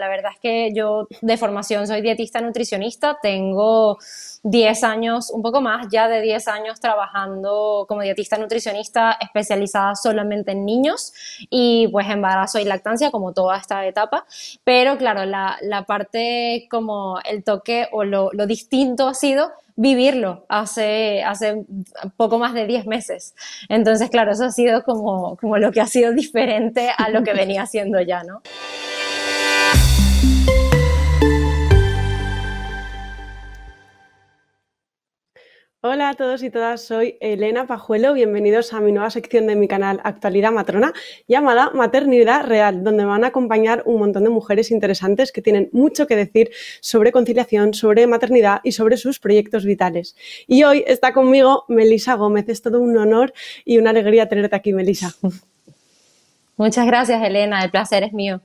La verdad es que yo de formación soy dietista nutricionista, tengo 10 años, un poco más ya de 10 años trabajando como dietista nutricionista especializada solamente en niños y pues embarazo y lactancia como toda esta etapa. Pero claro, la, parte como el toque o lo, distinto ha sido vivirlo hace, hace poco más de 10 meses. Entonces, claro, eso ha sido como, como lo que ha sido diferente a lo que venía haciendo ya, ¿no? Hola a todos y todas, soy Elena Pajuelo, bienvenidos a mi nueva sección de mi canal Actualidad Matrona llamada Maternidad Real, donde van a acompañar un montón de mujeres interesantes que tienen mucho que decir sobre conciliación, sobre maternidad y sobre sus proyectos vitales. Y hoy está conmigo Melisa Gómez, es todo un honor y una alegría tenerte aquí, Melisa. Muchas gracias, Elena, el placer es mío.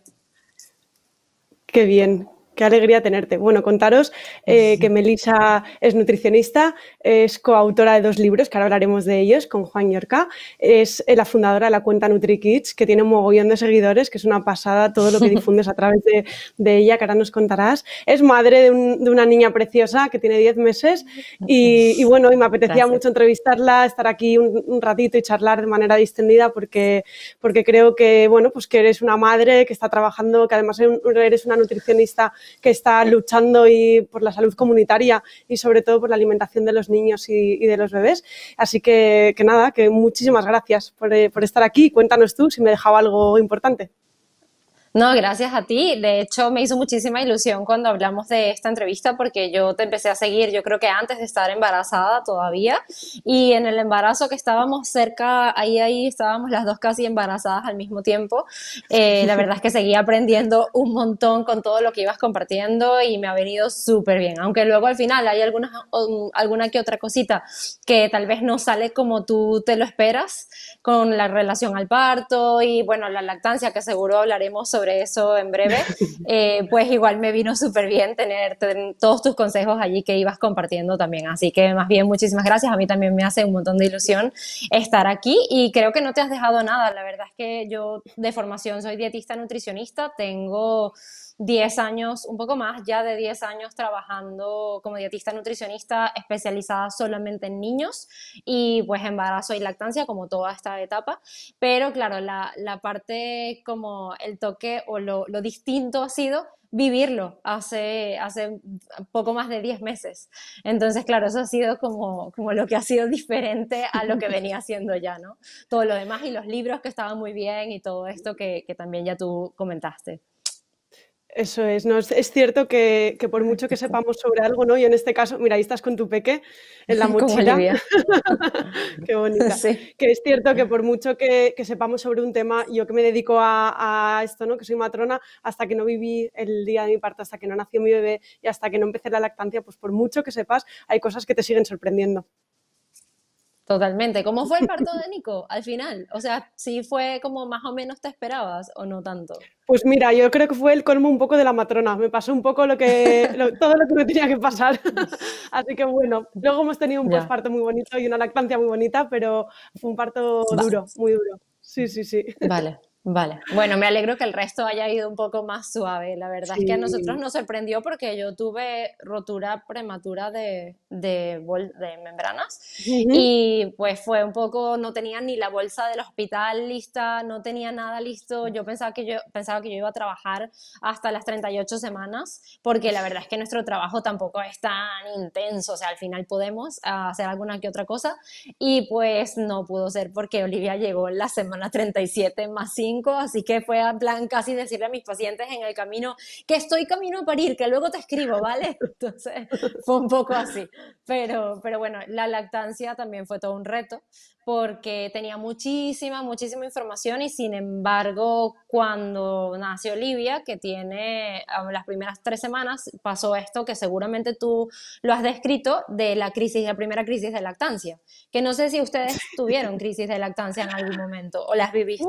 Qué bien, Qué alegría tenerte. Bueno, contaros eh, que Melissa es nutricionista, es coautora de dos libros, que ahora hablaremos de ellos, con Juan Yorca. Es eh, la fundadora de la cuenta NutriKids, que tiene un mogollón de seguidores, que es una pasada todo lo que difundes a través de, ella, que ahora nos contarás. Es madre de, una niña preciosa que tiene 10 meses y, bueno, y me apetecía mucho entrevistarla, estar aquí un, un, ratito y charlar de manera distendida porque, porque creo que, bueno, pues que eres una madre que está trabajando, que además eres una nutricionista que está luchando y por la salud comunitaria y sobre todo por la alimentación de los niños y, de los bebés. Así que, que nada, que muchísimas gracias por, eh, estar aquí. Cuéntanos tú si me dejaba algo importante. No, gracias a ti. De hecho, me hizo muchísima ilusión cuando hablamos de esta entrevista porque yo te empecé a seguir, yo creo que antes de estar embarazada todavía. Y en el embarazo que estábamos cerca, ahí, ahí estábamos las dos casi embarazadas al mismo tiempo. Eh, la verdad es que seguí aprendiendo un montón con todo lo que ibas compartiendo y me ha venido súper bien. Aunque luego al final hay algunas, um, alguna que otra cosita que tal vez no sale como tú te lo esperas con la relación al parto y bueno, la lactancia que seguro hablaremos sobre eso en breve, eh, pues igual me vino súper bien tener, todos tus consejos allí que ibas compartiendo también. Así que más bien muchísimas gracias. A mí también me hace un montón de ilusión estar aquí y creo que no te has dejado nada. La verdad es que yo de formación soy dietista nutricionista, tengo 10 años, un poco más ya de 10 años trabajando como dietista nutricionista especializada solamente en niños y pues embarazo y lactancia como toda esta etapa. Pero claro, la, parte como el toque o lo, distinto ha sido vivirlo hace, hace poco más de 10 meses. Entonces, claro, eso ha sido como, lo que ha sido diferente a lo que venía haciendo ya, ¿no? Todo lo demás y los libros que estaban muy bien y todo esto que, que también ya tú comentaste. Eso es, Es, cierto que, por mucho que sepamos sobre algo, ¿no? Y en este caso, mira, ahí estás con tu peque en la mochila. Qué bonita. Que es cierto que por mucho que, sepamos sobre un tema, yo que me dedico a, a, esto, ¿no? Que soy matrona, hasta que no viví el día de mi parto, hasta que no nació mi bebé y hasta que no empecé la lactancia, pues por mucho que sepas, hay cosas que te siguen sorprendiendo. Totalmente. ¿Cómo fue el parto de Nico al final? O sea, si ¿sí fue como más o menos te esperabas o no tanto? Pues mira, yo creo que fue el colmo un poco de la matrona. Me pasó un poco lo que, todo lo que me tenía que pasar. Así que bueno, luego hemos tenido un posparto muy bonito y una lactancia muy bonita, pero fue un parto duro, muy duro. Sí, sí, sí. Vale. Vale, bueno, me alegro que el resto haya ido un poco más suave. La verdad es que a nosotros nos sorprendió porque yo tuve rotura prematura de, de, membranas y pues fue un poco, no tenía ni la bolsa del hospital lista, no tenía nada listo. Yo pensaba que yo, pensaba que yo iba a trabajar hasta las 38 semanas porque la verdad es que nuestro trabajo tampoco es tan intenso, o sea, al final podemos hacer alguna que otra cosa y pues no pudo ser porque Olivia llegó en la semana 37 más 5 así que fue a plan casi decirle a mis pacientes en el camino que estoy camino a parir, que luego te escribo, ¿vale? Entonces fue un poco así. Pero, pero bueno, la lactancia también fue todo un reto porque tenía muchísima, muchísima información y sin embargo cuando nació Olivia, que tiene las primeras tres semanas, pasó esto que seguramente tú lo has descrito de la crisis, la primera crisis de lactancia, que no sé si ustedes tuvieron crisis de lactancia en algún momento o las viviste.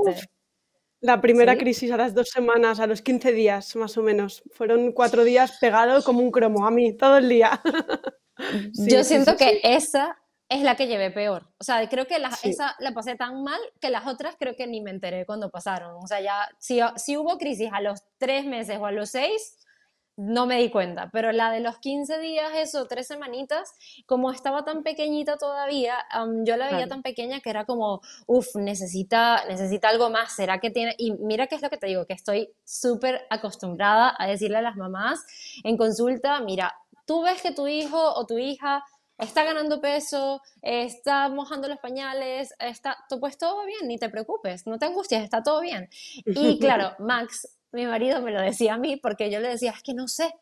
La primera crisis a las dos semanas, a los 15 días más o menos. Fueron cuatro días pegado como un cromo a mí, todo el día. Yo siento que esa es la que llevé peor. O sea, creo que la, esa la pasé tan mal que las otras creo que ni me enteré cuando pasaron. O sea, ya si, si hubo crisis a los tres meses o a los seis, no me di cuenta, pero la de los 15 días, eso, tres semanitas, como estaba tan pequeñita todavía, yo la veía tan pequeña que era como, uff, necesita, necesita algo más, ¿será que tiene? Y mira qué es lo que te digo, que estoy súper acostumbrada a decirle a las mamás en consulta, mira, tú ves que tu hijo o tu hija está ganando peso, está mojando los pañales, está, pues todo va bien, ni te preocupes, no te angusties, está todo bien. Y claro, Max mi marido me lo decía a mí porque yo le decía, es que no sé.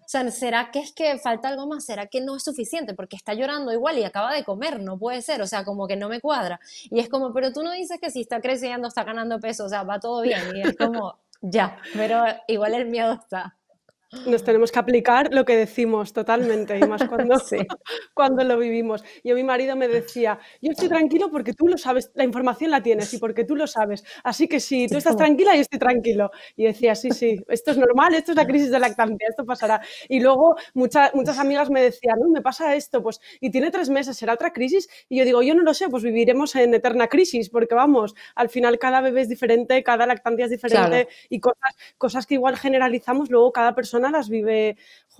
O sea, ¿será que es que falta algo más? ¿Será que no es suficiente? Porque está llorando igual y acaba de comer, no puede ser, o sea, como que no me cuadra. Y es como, pero tú no dices que si está creciendo, está ganando peso, o sea, va todo bien. Y es como, ya, pero igual el miedo está. Nos tenemos que aplicar lo que decimos totalmente, y más cuando, cuando lo vivimos. Yo, mi marido me decía, yo estoy tranquilo porque tú lo sabes, la información la tienes y porque tú lo sabes. Así que si tú estás tranquila, yo estoy tranquilo. Y decía, sí, sí, esto es normal, esto es la crisis de lactancia, esto pasará. Y luego muchas muchas amigas me decían, me pasa esto, pues, y tiene tres meses, será otra crisis. Y yo digo, yo no lo sé, pues viviremos en eterna crisis, porque vamos, al final cada bebé es diferente, cada lactancia es diferente y cosas, cosas que igual generalizamos, luego cada persona las vive,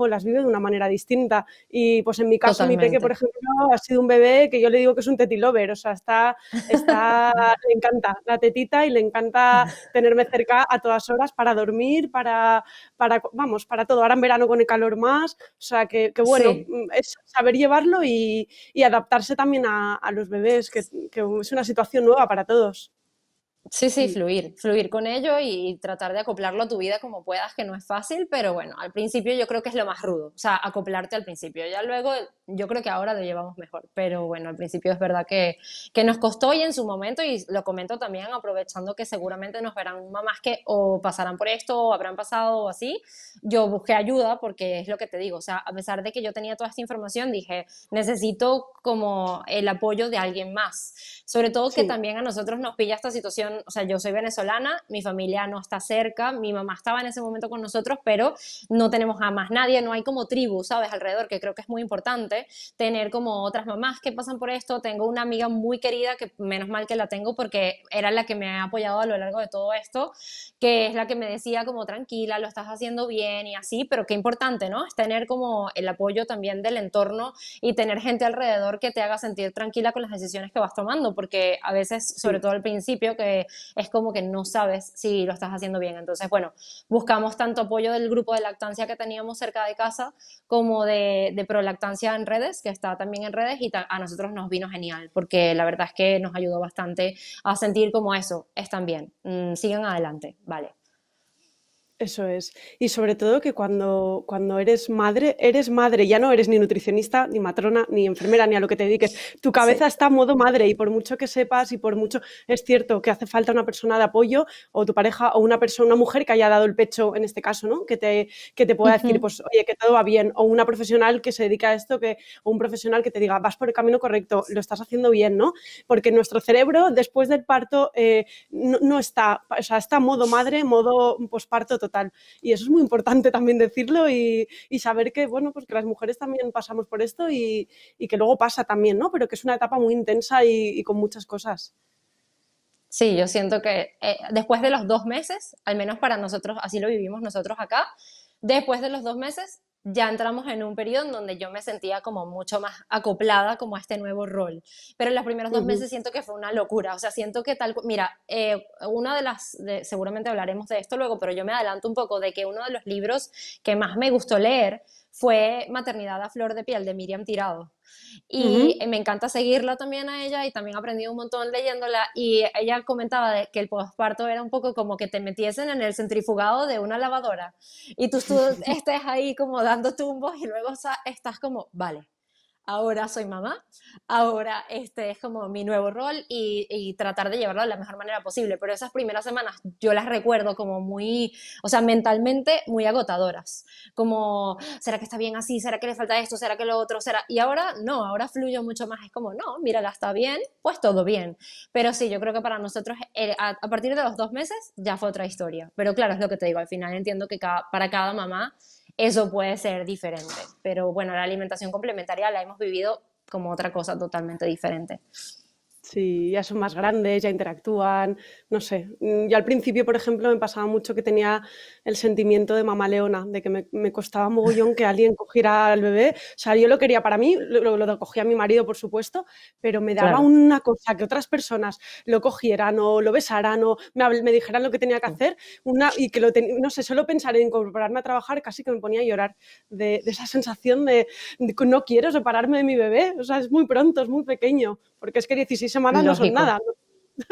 las vive de una manera distinta. Y pues en mi caso, mi peque, por ejemplo, ha sido un bebé que yo le digo que es un tetilover, o sea, está, le encanta la tetita y le encanta tenerme cerca a todas horas para dormir, para, para vamos, para todo. Ahora en verano con el calor más, o sea, que, bueno, mm, es saber llevarlo y, adaptarse también a, los bebés, que es una situación nueva para todos. Sí, sí, fluir, fluir con ello y tratar de acoplarlo a tu vida como puedas, que no es fácil, pero bueno, al principio yo creo que es lo más rudo, o sea, acoplarte al principio, ya luego yo creo que ahora lo llevamos mejor, pero bueno, al principio es verdad que, nos costó y en su momento, y lo comento también aprovechando que seguramente nos verán mamás que o pasarán por esto o habrán pasado o así, yo busqué ayuda porque es lo que te digo, o sea, a pesar de que yo tenía toda esta información, dije, necesito como el apoyo de alguien más, sobre todo que también a nosotros nos pilla esta situación o sea, yo soy venezolana, mi familia no está cerca, mi mamá estaba en ese momento con nosotros, pero no tenemos a más nadie, no hay como tribu, ¿sabes? Alrededor, que creo que es muy importante tener como otras mamás que pasan por esto. Tengo una amiga muy querida, que menos mal que la tengo porque era la que me ha apoyado a lo largo de todo esto, que es la que me decía como tranquila, lo estás haciendo bien y así, pero qué importante, ¿no? Es tener como el apoyo también del entorno y tener gente alrededor que te haga sentir tranquila con las decisiones que vas tomando, porque a veces, sobre todo al principio, que es como que no sabes si lo estás haciendo bien. Entonces, bueno, buscamos tanto apoyo del grupo de lactancia que teníamos cerca de casa como de, de prolactancia en redes, que está también en redes, y a nosotros nos vino genial, porque la verdad es que nos ayudó bastante a sentir como eso, están bien, mm, sigan adelante, vale. Eso es. Y sobre todo que cuando, cuando eres madre, eres madre, ya no eres ni nutricionista, ni matrona, ni enfermera, ni a lo que te dediques. Tu cabeza está a modo madre y por mucho que sepas y por mucho, es cierto que hace falta una persona de apoyo o tu pareja o una persona, mujer que haya dado el pecho en este caso, ¿no? Que te, que te pueda decir, pues, oye, que todo va bien. O una profesional que se dedica a esto, que, o un profesional que te diga, vas por el camino correcto, lo estás haciendo bien, ¿no? Porque nuestro cerebro después del parto eh, no, está, o sea, está modo madre, modo posparto total y eso es muy importante también decirlo y, saber que, bueno, pues que las mujeres también pasamos por esto y, que luego pasa también, ¿no? Pero que es una etapa muy intensa y, con muchas cosas. Sí, yo siento que eh, después de los dos meses, al menos para nosotros, así lo vivimos nosotros acá, después de los dos meses ya entramos en un periodo en donde yo me sentía como mucho más acoplada como a este nuevo rol. Pero en los primeros dos meses siento que fue una locura, o sea, siento que tal, mira, eh, una de las, seguramente hablaremos de esto luego, pero yo me adelanto un poco de que uno de los libros que más me gustó leer fue Maternidad a Flor de Piel de Miriam Tirado. Y me encanta seguirla también a ella y también aprendí un montón leyéndola. Y ella comentaba que el posparto era un poco como que te metiesen en el centrifugado de una lavadora y tú, tú estés ahí como dando tumbos y luego estás como, vale, ahora soy mamá, ahora este es como mi nuevo rol y, tratar de llevarlo de la mejor manera posible. Pero esas primeras semanas yo las recuerdo como muy, o sea, mentalmente muy agotadoras, como, ¿será que está bien así? ¿Será que le falta esto? ¿Será que lo otro? ¿Será? Y ahora no, ahora fluyo mucho más, es como, no, mira, está bien, pues todo bien. Pero sí, yo creo que para nosotros, eh, a, partir de los dos meses, ya fue otra historia. Pero claro, es lo que te digo, al final entiendo que para cada mamá eso puede ser diferente. Pero bueno, la alimentación complementaria la hemos vivido como otra cosa totalmente diferente. Sí, ya son más grandes, ya interactúan, no sé. Mm, yo al principio, por ejemplo, me pasaba mucho que tenía el sentimiento de mamá leona, de que me, costaba mogollón que alguien cogiera al bebé. O sea, yo lo quería para mí, lo, lo cogía mi marido, por supuesto, pero me daba una cosa que otras personas lo cogieran o lo besaran o me, me dijeran lo que tenía que hacer una, y que lo no sé, solo pensar en incorporarme a trabajar casi que me ponía a llorar de, esa sensación de, de no quiero separarme de mi bebé. O sea, es muy pronto, es muy pequeño, porque es que 16 semanas no son nada.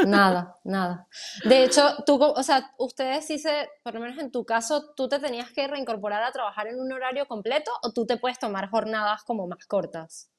Nada, nada. De hecho, tú, o sea, ustedes sí se, por lo menos en tu caso, tú te tenías que reincorporar a trabajar en un horario completo o tú te puedes tomar jornadas como más cortas.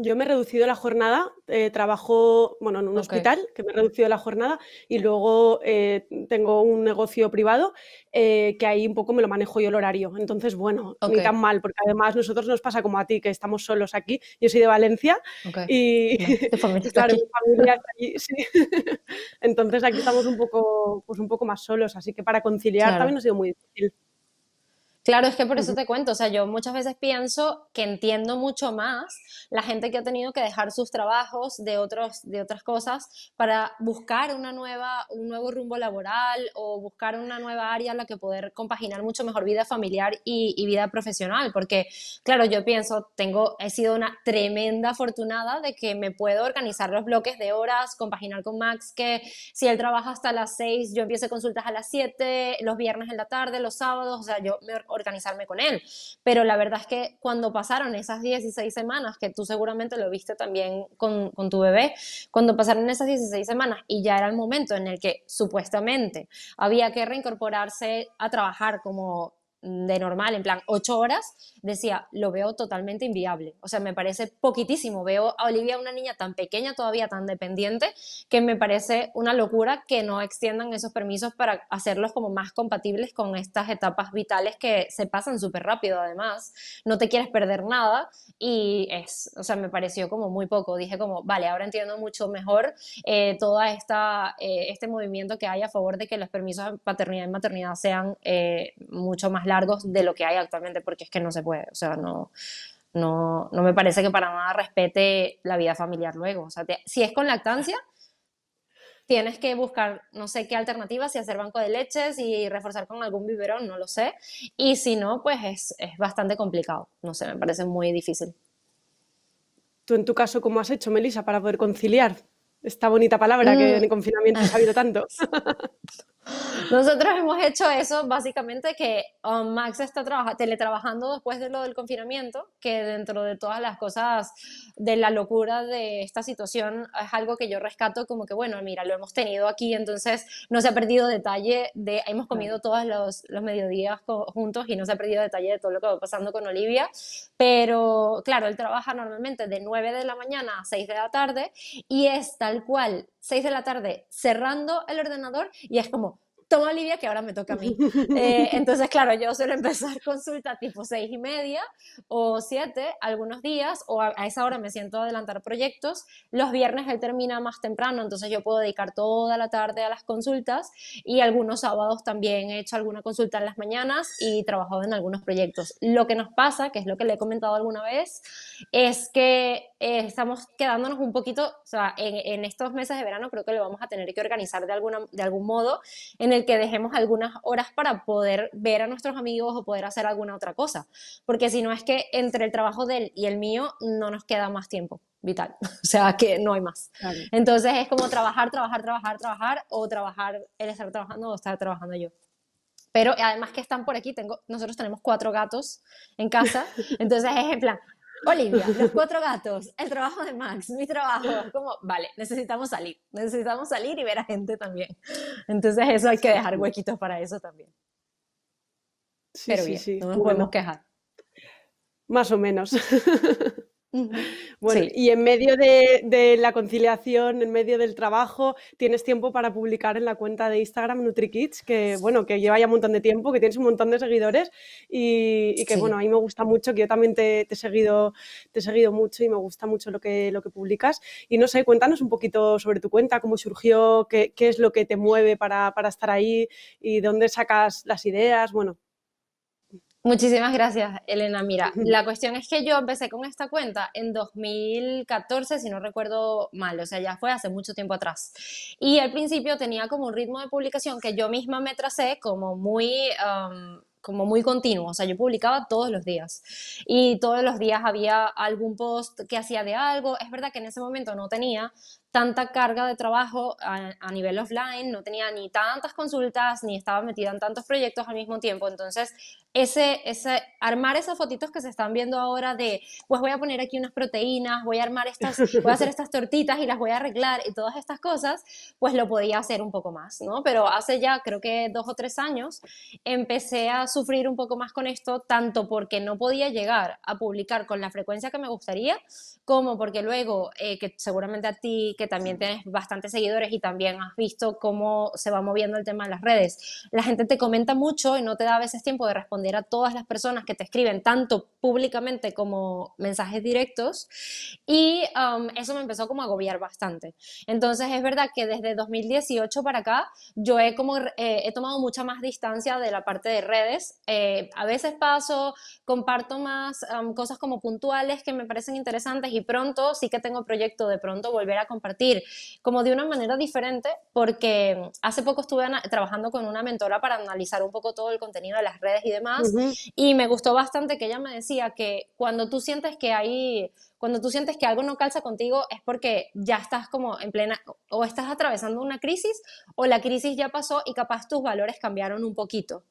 Yo me he reducido la jornada, eh, trabajo bueno, en un hospital, que me he reducido la jornada, y luego eh, tengo un negocio privado, eh, que ahí un poco me lo manejo yo el horario. Entonces, bueno, ni tan mal, porque además nosotros nos pasa como a ti, que estamos solos aquí. Yo soy de Valencia y claro, mi familia está allí, Entonces aquí estamos un poco, pues un poco más solos, así que para conciliar también ha sido muy difícil. Claro, es que por eso te cuento, o sea, yo muchas veces pienso que entiendo mucho más la gente que ha tenido que dejar sus trabajos de, otros, de otras cosas para buscar una nueva, un nuevo rumbo laboral o buscar una nueva área en la que poder compaginar mucho mejor vida familiar y, vida profesional, porque claro, yo pienso, tengo, he sido una tremenda afortunada de que me puedo organizar los bloques de horas, compaginar con Max, que si él trabaja hasta las 6, yo empiezo consultas a las 7, los viernes en la tarde, los sábados, o sea, yo me organizarme con él. Pero la verdad es que cuando pasaron esas 16 semanas, que tú seguramente lo viste también con, tu bebé, cuando pasaron esas 16 semanas y ya era el momento en el que supuestamente había que reincorporarse a trabajar como de normal, en plan ocho horas, decía, lo veo totalmente inviable. O sea, me parece poquitísimo. Veo a Olivia, una niña tan pequeña, todavía tan dependiente, que me parece una locura que no extiendan esos permisos para hacerlos como más compatibles con estas etapas vitales que se pasan súper rápido, además. No te quieres perder nada y es, o sea, me pareció como muy poco. Dije como, vale, ahora entiendo mucho mejor eh, todo eh, este movimiento que hay a favor de que los permisos de paternidad y maternidad sean eh, mucho más largos de lo que hay actualmente, porque es que no se puede, o sea, no, no, no me parece que para nada respete la vida familiar luego. O sea, si es con lactancia, tienes que buscar no sé qué alternativas, si hacer banco de leches y reforzar con algún biberón, no lo sé. Y si no, pues es, es bastante complicado, no sé, me parece muy difícil. ¿Tú en tu caso cómo has hecho, Melissa, para poder conciliar? Esta bonita palabra que mm. en el confinamiento ha habido tanto. Nosotros hemos hecho eso, básicamente que um, Max está teletrabajando después de lo del confinamiento, que dentro de todas las cosas de la locura de esta situación es algo que yo rescato como que, bueno, mira, lo hemos tenido aquí, entonces no se ha perdido detalle de, hemos comido todos los, los mediodías juntos y no se ha perdido detalle de todo lo que va pasando con Olivia, pero claro, él trabaja normalmente de 9 de la mañana a 6 de la tarde y es tal cual 6 de la tarde cerrando el ordenador y es como, toma Olivia, que ahora me toca a mí. Eh, entonces, claro, yo suelo empezar consulta tipo seis y media o siete algunos días, o a, esa hora me siento a adelantar proyectos. Los viernes él termina más temprano, entonces yo puedo dedicar toda la tarde a las consultas y algunos sábados también he hecho alguna consulta en las mañanas y trabajado en algunos proyectos. Lo que nos pasa, que es lo que le he comentado alguna vez, es que eh, estamos quedándonos un poquito, o sea, en, estos meses de verano creo que lo vamos a tener que organizar de, alguna, de algún modo en el que dejemos algunas horas para poder ver a nuestros amigos o poder hacer alguna otra cosa, porque si no es que entre el trabajo de él y el mío no nos queda más tiempo vital, o sea, que no hay más. Entonces es como trabajar, trabajar, trabajar, trabajar o trabajar, él estar trabajando o estar trabajando yo pero además que están por aquí, tengo, nosotros tenemos cuatro gatos en casa, entonces es en plan, Olivia, los cuatro gatos, el trabajo de Max, mi trabajo. Como, vale, necesitamos salir, necesitamos salir y ver a gente también. Entonces eso hay que dejar huequitos para eso también. Pero bien, sí, no nos podemos quejar. Más o menos. Bueno, y en medio de, la conciliación, en medio del trabajo, tienes tiempo para publicar en la cuenta de Instagram NutriKids, que bueno, que lleva ya un montón de tiempo, que tienes un montón de seguidores y, que bueno, a mí me gusta mucho, que yo también te, he seguido, te he seguido mucho y me gusta mucho lo que, lo que publicas. Y no sé, cuéntanos un poquito sobre tu cuenta, cómo surgió, qué, es lo que te mueve para, estar ahí y dónde sacas las ideas, bueno, Muchísimas gracias, Elena. Mira, la cuestión es que yo empecé con esta cuenta en 2014, si no recuerdo mal, o sea, ya fue hace mucho tiempo atrás. Y al principio tenía como un ritmo de publicación que yo misma me tracé como muy... como muy continuo, o sea, yo publicaba todos los días y todos los días había algún post que hacía de algo, es verdad que en ese momento no tenía tanta carga de trabajo a, nivel offline, no tenía ni tantas consultas, ni estaba metida en tantos proyectos al mismo tiempo. Entonces, ese, ese, armar esas fotitos que se están viendo ahora de, pues voy a poner aquí unas proteínas, voy a armar estas, voy a hacer estas tortitas y las voy a arreglar y todas estas cosas, pues lo podía hacer un poco más, ¿no? Pero hace ya creo que dos o tres años empecé a sufrir un poco más con esto, tanto porque no podía llegar a publicar con la frecuencia que me gustaría, como porque luego, eh, que seguramente a ti que también tienes bastantes seguidores y también has visto cómo se va moviendo el tema de las redes. La gente te comenta mucho y no te da a veces tiempo de responder a todas las personas que te escriben, tanto públicamente como mensajes directos. Y um, eso me empezó como a agobiar bastante. Entonces es verdad que desde 2018 para acá yo he, como, eh, he tomado mucha más distancia de la parte de redes. Eh, a veces paso, comparto más um, cosas como puntuales que me parecen interesantes y pronto sí que tengo proyecto de pronto volver a compartir como de una manera diferente, porque hace poco estuve trabajando con una mentora para analizar un poco todo el contenido de las redes y demás, y me gustó bastante que ella me decía que cuando tú sientes que hay cuando tú sientes que algo no calza contigo es porque ya estás como en plena, o estás atravesando una crisis, o la crisis ya pasó y capaz tus valores cambiaron un poquito.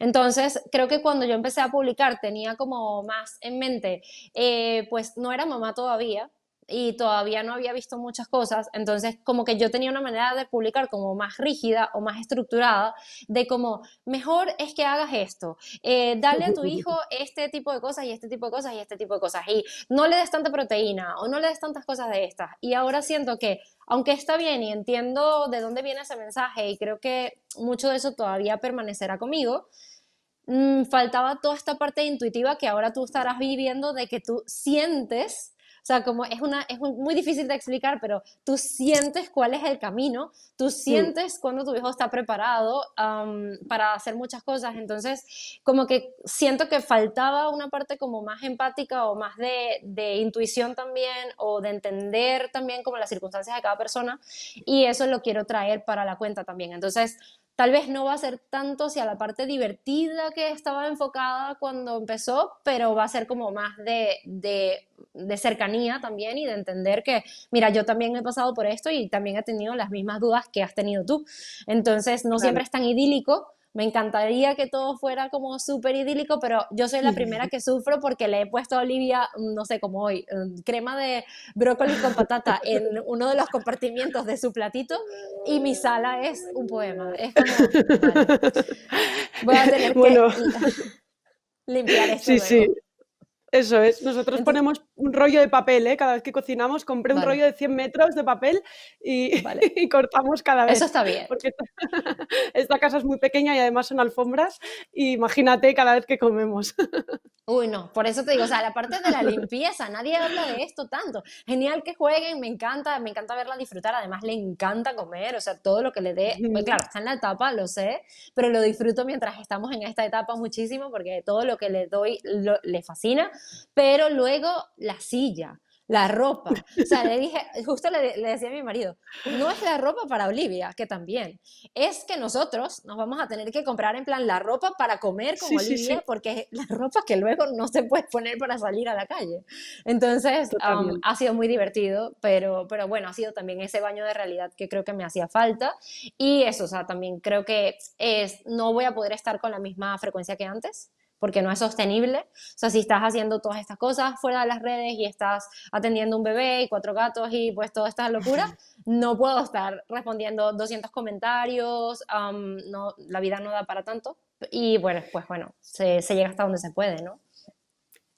Entonces, creo que cuando yo empecé a publicar tenía como más en mente, eh, pues no era mamá todavía, y todavía no había visto muchas cosas, entonces como que yo tenía una manera de publicar como más rígida o más estructurada, de como, mejor es que hagas esto, darle eh, dale a tu hijo este tipo de cosas y este tipo de cosas y este tipo de cosas, y no le des tanta proteína o no le des tantas cosas de estas. Y ahora siento que, aunque está bien y entiendo de dónde viene ese mensaje y creo que mucho de eso todavía permanecerá conmigo, mm, faltaba toda esta parte intuitiva que ahora tú estarás viviendo de que tú sientes o sea, como es, una, es muy difícil de explicar, pero tú sientes cuál es el camino, tú sientes cuando tu hijo está preparado para hacer muchas cosas. Entonces, como que siento que faltaba una parte como más empática o más de, de intuición también o de entender también como las circunstancias de cada persona y eso lo quiero traer para la cuenta también. Entonces, Tal vez no va a ser tanto hacia la parte divertida que estaba enfocada cuando empezó, pero va a ser como más de, cercanía también y de entender que, mira, yo también he pasado por esto y también he tenido las mismas dudas que has tenido tú. Entonces, no siempre es tan idílico me encantaría que todo fuera como súper idílico, pero yo soy la primera que sufro porque le he puesto a Olivia, mm, no sé, cómo hoy, mm, crema de brócoli con patata en uno de los compartimientos de su platito y mi sala es un poema. voy a tener que limpiar esto. Sí, sí. Eso es, nosotros ponemos un rollo de papel, ¿eh? Cada vez que cocinamos compré un rollo de 100 metros de papel y, y cortamos cada vez. Eso está bien. Porque esta, casa es muy pequeña y además son alfombras. Y imagínate cada vez que comemos. Uy, no, por eso te digo, o sea, la parte de la limpieza, nadie habla de esto tanto. Genial que jueguen, me encanta, me encanta verla disfrutar, además le encanta comer, o sea, todo lo que le dé, pues claro, está en la etapa, lo sé, pero lo disfruto mientras estamos en esta etapa muchísimo porque todo lo que le doy le fascina, pero luego la silla, la ropa. O sea, le dije, justo le, decía a mi marido, no es la ropa para Olivia, que también, es que nosotros nos vamos a tener que comprar en plan la ropa para comer con porque es la ropa que luego no se puede poner para salir a la calle. Entonces, um, ha sido muy divertido, pero, pero bueno, ha sido también ese baño de realidad que creo que me hacía falta. Y eso, o sea, también creo que es, no voy a poder estar con la misma frecuencia que antes, porque no es sostenible. O sea, si estás haciendo todas estas cosas fuera de las redes y estás atendiendo un bebé y cuatro gatos y pues toda esta locura, no puedo estar respondiendo 200 comentarios, no, la vida no da para tanto. Y bueno, pues bueno, se, se llega hasta donde se puede, ¿no?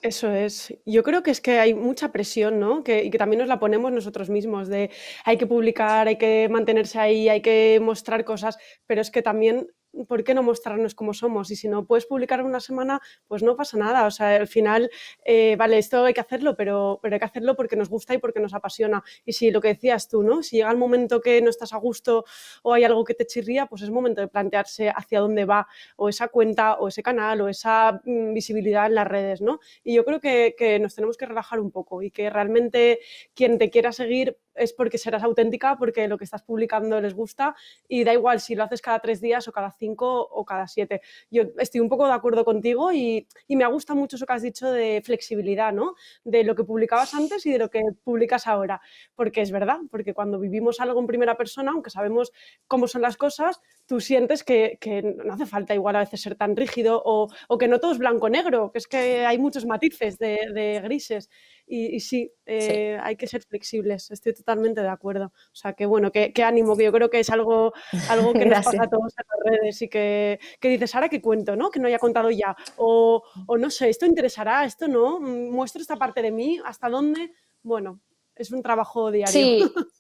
Eso es. Yo creo que es que hay mucha presión, ¿no? Que, y que también nos la ponemos nosotros mismos, de hay que publicar, hay que mantenerse ahí, hay que mostrar cosas, pero es que también ¿por qué no mostrarnos cómo somos? Y si no puedes publicar una semana, pues no pasa nada. O sea, al final, eh, vale, esto hay que hacerlo, pero, pero hay que hacerlo porque nos gusta y porque nos apasiona. Y si lo que decías tú, ¿no? Si llega el momento que no estás a gusto o hay algo que te chirría, pues es momento de plantearse hacia dónde va o esa cuenta o ese canal o esa mm, visibilidad en las redes, ¿no? Y yo creo que nos tenemos que relajar un poco y que realmente quien te quiera seguir es porque serás auténtica, porque lo que estás publicando les gusta y da igual si lo haces cada tres días o cada cinco o cada siete. Yo estoy un poco de acuerdo contigo y, me gusta mucho eso que has dicho de flexibilidad, ¿no? De lo que publicabas antes y de lo que publicas ahora, porque es verdad, porque cuando vivimos algo en primera persona, aunque sabemos cómo son las cosas, tú sientes que, no hace falta igual a veces ser tan rígido o, que no todo es blanco-negro, que es que hay muchos matices de grises. Y, sí, eh, hay que ser flexibles, estoy totalmente de acuerdo. O sea, que bueno, qué ánimo, que yo creo que es algo, algo que nos pasa a todos en las redes y que, dices, ahora que cuento, ¿no? Que no haya contado ya. O, o no sé, esto interesará, esto no, mm, muestro esta parte de mí, hasta dónde. Bueno, es un trabajo diario. Sí.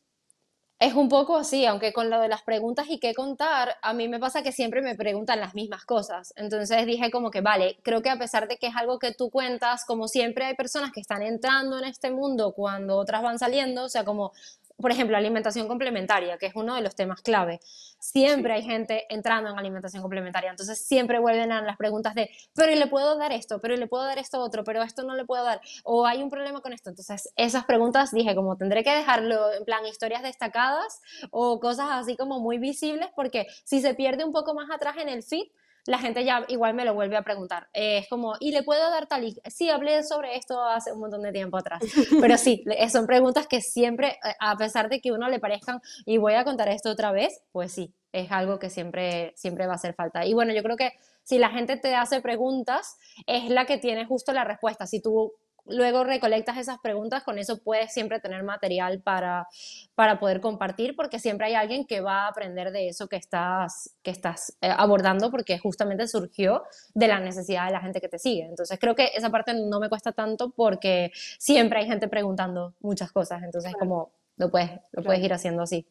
Es un poco así, aunque con lo de las preguntas y qué contar, a mí me pasa que siempre me preguntan las mismas cosas. Entonces dije como que, vale, creo que a pesar de que es algo que tú cuentas, como siempre hay personas que están entrando en este mundo cuando otras van saliendo, o sea, como por ejemplo, alimentación complementaria, que es uno de los temas clave. Siempre hay gente entrando en alimentación complementaria, entonces siempre vuelven a las preguntas de, pero le puedo dar esto, pero le puedo dar esto otro, pero esto no le puedo dar, o hay un problema con esto. Entonces, esas preguntas dije, como tendré que dejarlo en plan historias destacadas o cosas así como muy visibles, porque si se pierde un poco más atrás en el feed, la gente ya igual me lo vuelve a preguntar. es como, ¿y le puedo dar tal? Y, sí, hablé sobre esto hace un montón de tiempo atrás. Pero sí, son preguntas que siempre, eh, a pesar de que uno le parezcan, y voy a contar esto otra vez, pues sí, es algo que siempre, siempre va a hacer falta. Y bueno, yo creo que si la gente te hace preguntas, es la que tiene justo la respuesta. Si tú luego recolectas esas preguntas, con eso puedes siempre tener material para, para poder compartir, porque siempre hay alguien que va a aprender de eso que estás, que estás eh, abordando, porque justamente surgió de la necesidad de la gente que te sigue. Entonces creo que esa parte no me cuesta tanto porque siempre hay gente preguntando muchas cosas, entonces como lo puedes, lo puedes ir haciendo así.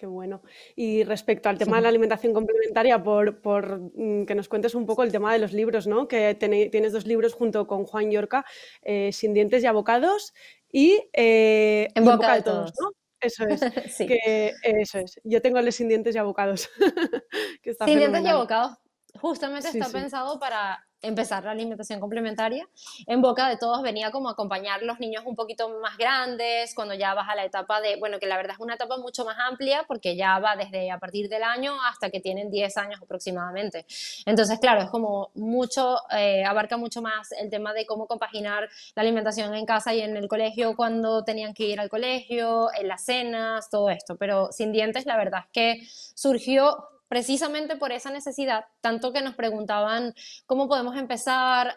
Qué bueno. Y respecto al tema de la alimentación complementaria, por, mm, que nos cuentes un poco el tema de los libros, ¿no? Que tienes dos libros junto con Juan Yorca, eh, Sin dientes y abocados y eh, En boca, de todos, ¿no? Eso es. eso es. Yo tengo el Sin dientes y abocados. sin dientes y abocados. Justamente está pensado para empezar la alimentación complementaria, en boca de todos venía como acompañar los niños un poquito más grandes, cuando ya vas a la etapa de, bueno, que la verdad es una etapa mucho más amplia porque ya va desde a partir del año hasta que tienen 10 años aproximadamente. Entonces, claro, es como mucho, eh, abarca mucho más el tema de cómo compaginar la alimentación en casa y en el colegio cuando tenían que ir al colegio, en las cenas, todo esto, pero sin dientes la verdad es que surgió precisamente por esa necesidad, tanto que nos preguntaban cómo podemos empezar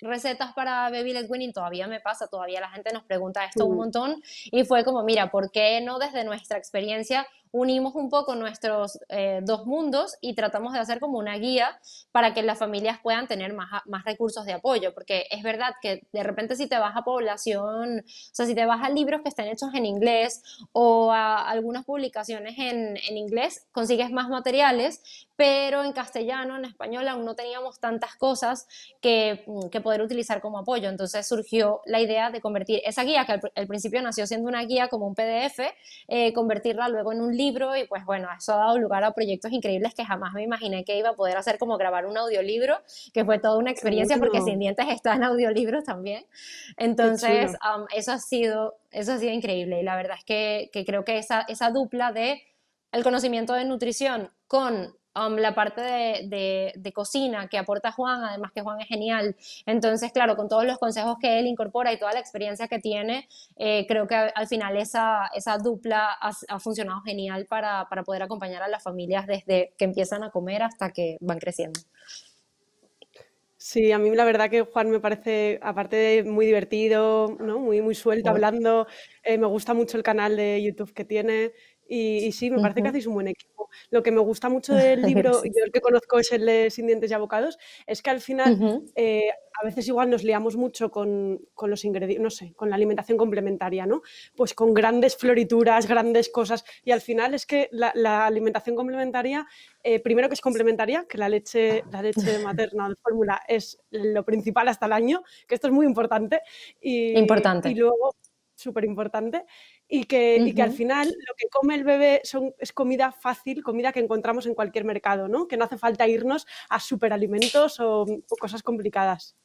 recetas para baby led todavía me pasa, todavía la gente nos pregunta esto un montón y fue como, mira, ¿por qué no desde nuestra experiencia unimos un poco nuestros eh, dos mundos y tratamos de hacer como una guía para que las familias puedan tener más, más recursos de apoyo, porque es verdad que de repente si te vas a población, o sea, si te vas a libros que están hechos en inglés o a algunas publicaciones en, en inglés, consigues más materiales, pero en castellano, en español, aún no teníamos tantas cosas mm, que, poder utilizar como apoyo. Entonces surgió la idea de convertir esa guía, que al, principio nació siendo una guía como un PDF, eh, convertirla luego en un libro y pues bueno, eso ha dado lugar a proyectos increíbles que jamás me imaginé que iba a poder hacer, como grabar un audiolibro, que fue toda una experiencia porque Sin Dientes está en audiolibros también. Entonces, eso, ha sido, eso ha sido increíble y la verdad es que, creo que esa, esa dupla de el conocimiento de nutrición con Um, la parte de, de, cocina que aporta Juan, además que Juan es genial. Entonces, claro, con todos los consejos que él incorpora y toda la experiencia que tiene, eh, creo que al final esa, esa dupla ha, funcionado genial para, para poder acompañar a las familias desde que empiezan a comer hasta que van creciendo. Sí, a mí la verdad que Juan me parece, aparte de muy divertido, ¿no? muy, muy suelto, hablando. Eh, me gusta mucho el canal de YouTube que tiene. Y, sí, me parece que hacéis un buen equipo. Lo que me gusta mucho del libro, yo el que conozco es el de Sin dientes y abocados, es que al final eh, a veces igual nos liamos mucho con, los ingredientes, no sé, con la alimentación complementaria, ¿no? Pues con grandes florituras, grandes cosas. Y al final es que la, alimentación complementaria, eh, primero que es complementaria, que la leche, la leche materna de fórmula es lo principal hasta el año, que esto es muy importante. Y, importante. Y luego súper importante y que, y que al final lo que come el bebé son, es comida fácil, comida que encontramos en cualquier mercado, ¿no? que no hace falta irnos a superalimentos o cosas complicadas.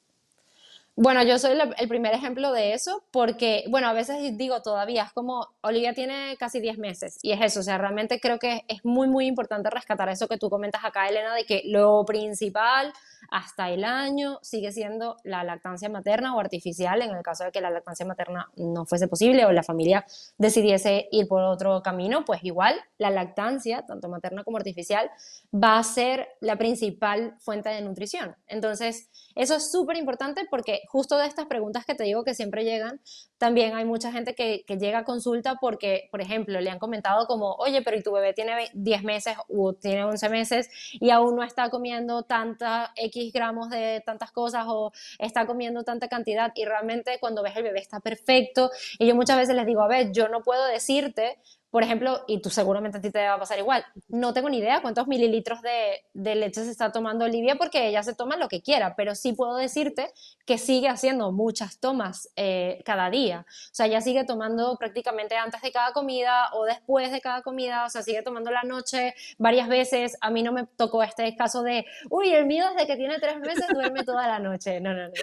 Bueno, yo soy el primer ejemplo de eso porque, bueno, a veces digo todavía, es como Olivia tiene casi 10 meses y es eso, o sea, realmente creo que es muy, muy importante rescatar eso que tú comentas acá, Elena, de que lo principal hasta el año sigue siendo la lactancia materna o artificial en el caso de que la lactancia materna no fuese posible o la familia decidiese ir por otro camino, pues igual la lactancia, tanto materna como artificial, va a ser la principal fuente de nutrición. Entonces, eso es súper importante porque justo de estas preguntas que te digo que siempre llegan, también hay mucha gente que, llega a consulta porque, por ejemplo, le han comentado como, oye, pero ¿y tu bebé tiene 10 meses o tiene 11 meses y aún no está comiendo tanta X gramos de tantas cosas o está comiendo tanta cantidad? Y realmente cuando ves el bebé está perfecto. Y yo muchas veces les digo, a ver, yo no puedo decirte por ejemplo, y tú seguramente a ti te va a pasar igual, no tengo ni idea cuántos mililitros de, leche se está tomando Olivia porque ella se toma lo que quiera, pero sí puedo decirte que sigue haciendo muchas tomas eh, cada día. O sea, ella sigue tomando prácticamente antes de cada comida o después de cada comida, o sea, sigue tomando la noche varias veces. A mí no me tocó este caso de, uy, el mío desde que tiene tres meses duerme toda la noche. No, no, no.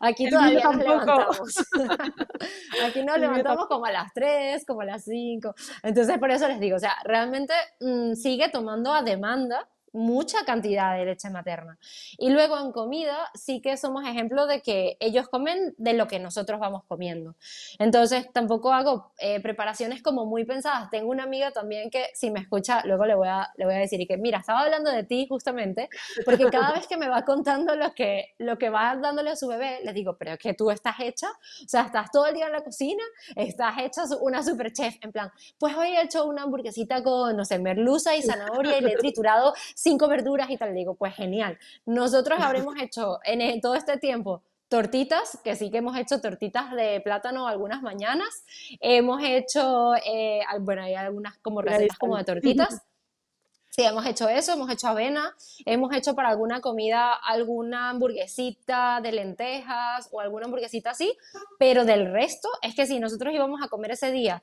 Aquí todavía nos levantamos. Aquí nos levantamos como a las tres, como a las cinco, entonces, por eso les digo, o sea, realmente mm, sigue tomando a demanda mucha cantidad de leche materna. Y luego en comida sí que somos ejemplo de que ellos comen de lo que nosotros vamos comiendo. Entonces tampoco hago eh, preparaciones como muy pensadas. Tengo una amiga también que si me escucha, luego le voy a, le voy a decir y que, mira, estaba hablando de ti justamente, porque cada vez que me va contando lo que, lo que va dándole a su bebé, le digo, pero es que tú estás hecha, o sea, estás todo el día en la cocina, estás hecha una super chef, en plan, pues hoy he hecho una hamburguesita con, no sé, merluza y zanahoria y le he triturado cinco verduras y tal. Digo, pues genial. Nosotros habremos hecho en e, todo este tiempo tortitas, que sí que hemos hecho tortitas de plátano algunas mañanas. Hemos hecho, eh, bueno, hay algunas como recetas como de tortitas. Sí, hemos hecho eso, hemos hecho avena, hemos hecho para alguna comida alguna hamburguesita de lentejas o alguna hamburguesita así, pero del resto es que si nosotros íbamos a comer ese día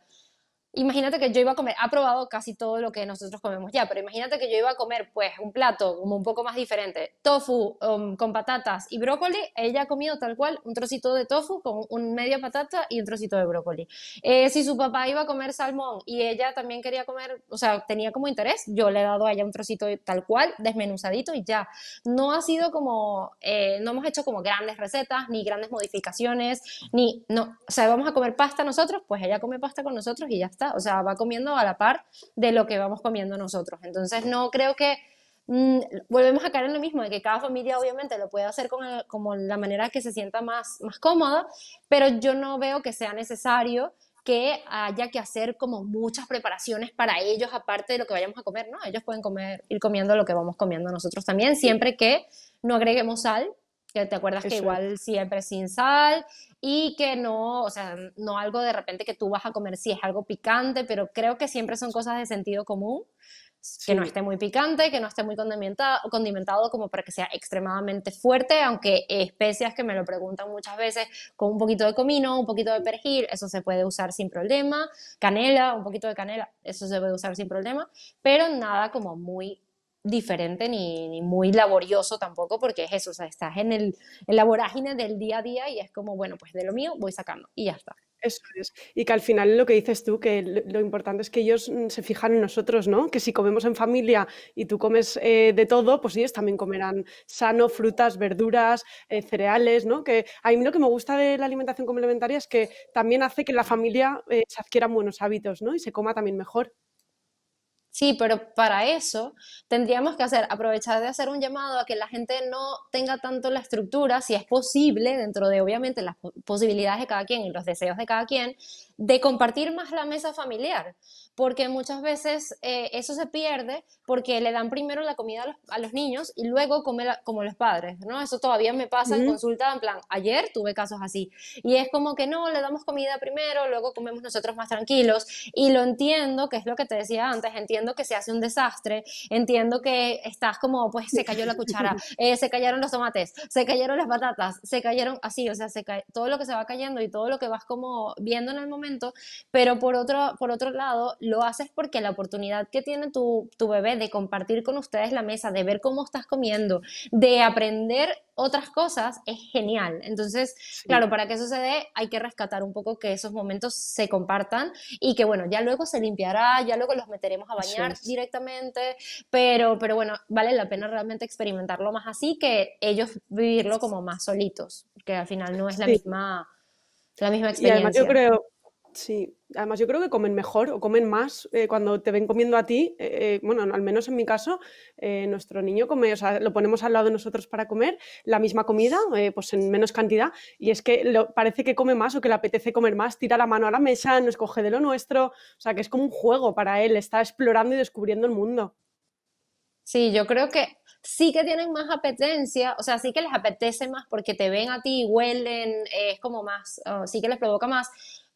imagínate que yo iba a comer, ha probado casi todo lo que nosotros comemos ya, pero imagínate que yo iba a comer pues un plato como un poco más diferente, tofu um, con patatas y brócoli, ella ha comido tal cual un trocito de tofu con un media patata y un trocito de brócoli. Eh, si su papá iba a comer salmón y ella también quería comer, o sea, tenía como interés, yo le he dado a ella un trocito tal cual, desmenuzadito y ya. No ha sido como, eh, no hemos hecho como grandes recetas, ni grandes modificaciones, ni, no, o sea, vamos a comer pasta nosotros, pues ella come pasta con nosotros y ya está o sea, va comiendo a la par de lo que vamos comiendo nosotros. Entonces, no creo que mm, volvemos a caer en lo mismo, de que cada familia obviamente lo puede hacer como la manera que se sienta más, más cómoda, pero yo no veo que sea necesario que haya que hacer como muchas preparaciones para ellos aparte de lo que vayamos a comer, ¿no? Ellos pueden comer, ir comiendo lo que vamos comiendo nosotros también, siempre que no agreguemos sal que te acuerdas que igual siempre sin sal y que no, o sea, no algo de repente que tú vas a comer si sí, es algo picante, pero creo que siempre son cosas de sentido común. Que no esté muy picante, que no esté muy condimentado, condimentado como para que sea extremadamente fuerte, aunque especias que me lo preguntan muchas veces, con un poquito de comino, un poquito de perejil, eso se puede usar sin problema, canela, un poquito de canela, eso se puede usar sin problema, pero nada como muy diferente ni, muy laborioso tampoco, porque es eso, o sea, estás en, el, en la vorágine del día a día y es como, bueno, pues de lo mío voy sacando y ya está. Eso es. Y que al final lo que dices tú, que lo importante es que ellos mm, se fijan en nosotros, ¿no? Que si comemos en familia y tú comes eh, de todo, pues ellos también comerán sano, frutas, verduras, eh, cereales, ¿no? Que a mí lo que me gusta de la alimentación complementaria es que también hace que la familia eh, se adquieran buenos hábitos, ¿no? Y se coma también mejor. Sí, pero para eso tendríamos que hacer, aprovechar de hacer un llamado a que la gente no tenga tanto la estructura, si es posible, dentro de obviamente las posibilidades de cada quien y los deseos de cada quien, de compartir más la mesa familiar porque muchas veces eh, eso se pierde porque le dan primero la comida a los, niños y luego come como los padres, ¿no? Eso todavía me pasa en consulta, en plan, ayer tuve casos así. Y es como que no, le damos comida primero, luego comemos nosotros más tranquilos. Y lo entiendo, que es lo que te decía antes, entiendo que se hace un desastre, entiendo que estás como, pues se cayó la cuchara, eh, se cayeron los tomates, se cayeron las patatas, se cayeron así, o sea, se todo lo que se va cayendo y todo lo que vas como viendo en el momento, pero por otro, por otro lado, lo haces porque la oportunidad que tiene tu, tu bebé de compartir con ustedes la mesa, de ver cómo estás comiendo, de aprender otras cosas, es genial. Entonces, claro, para que eso se dé, hay que rescatar un poco que esos momentos se compartan y que, bueno, ya luego se limpiará, ya luego los meteremos a bañar directamente, pero, pero bueno, vale la pena realmente experimentarlo más así que ellos vivirlo como más solitos, que al final no es la misma la misma experiencia. yo creo, Sí, además yo creo que comen mejor o comen más eh, cuando te ven comiendo a ti. Eh, eh, bueno, al menos en mi caso, nuestro niño come, o sea, lo ponemos al lado de nosotros para comer la misma comida, pues en menos cantidad, y es que parece que come más o que le apetece comer más, tira la mano a la mesa, no escoge de lo nuestro, o sea, que es como un juego para él, está explorando y descubriendo el mundo. Sí, yo creo que sí que tienen más apetencia, o sea, sí que les apetece más porque te ven a ti, huelen, es como más, sí que les provoca más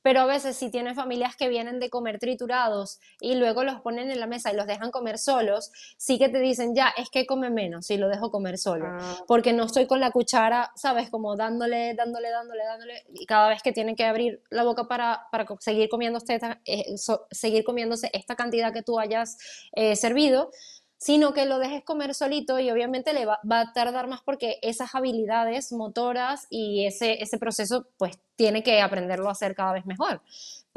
pero a veces si tienes familias que vienen de comer triturados y luego los ponen en la mesa y los dejan comer solos, sí que te dicen, ya, es que come menos si lo dejo comer solo, ah. porque no estoy con la cuchara, ¿sabes? Como dándole, dándole, dándole, dándole, y cada vez que tienen que abrir la boca para, para seguir, comiéndose esta, eh, seguir comiéndose esta cantidad que tú hayas eh, servido, sino que lo dejes comer solito y obviamente le va, va a tardar más porque esas habilidades motoras y ese, ese proceso pues tiene que aprenderlo a hacer cada vez mejor.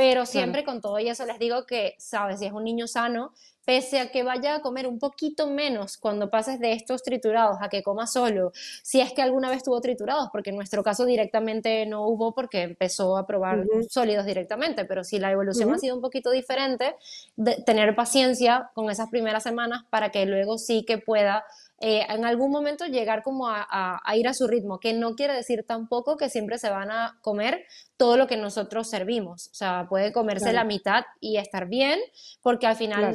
Pero siempre con todo y eso les digo que, sabes, si es un niño sano, pese a que vaya a comer un poquito menos cuando pases de estos triturados a que coma solo, si es que alguna vez tuvo triturados, porque en nuestro caso directamente no hubo porque empezó a probar sólidos directamente, pero si la evolución ha sido un poquito diferente, tener paciencia con esas primeras semanas para que luego sí que pueda eh, en algún momento llegar como a, ir a su ritmo, que no quiere decir tampoco que siempre se van a comer todo lo que nosotros servimos, o sea, puede comerse la mitad y estar bien, porque al final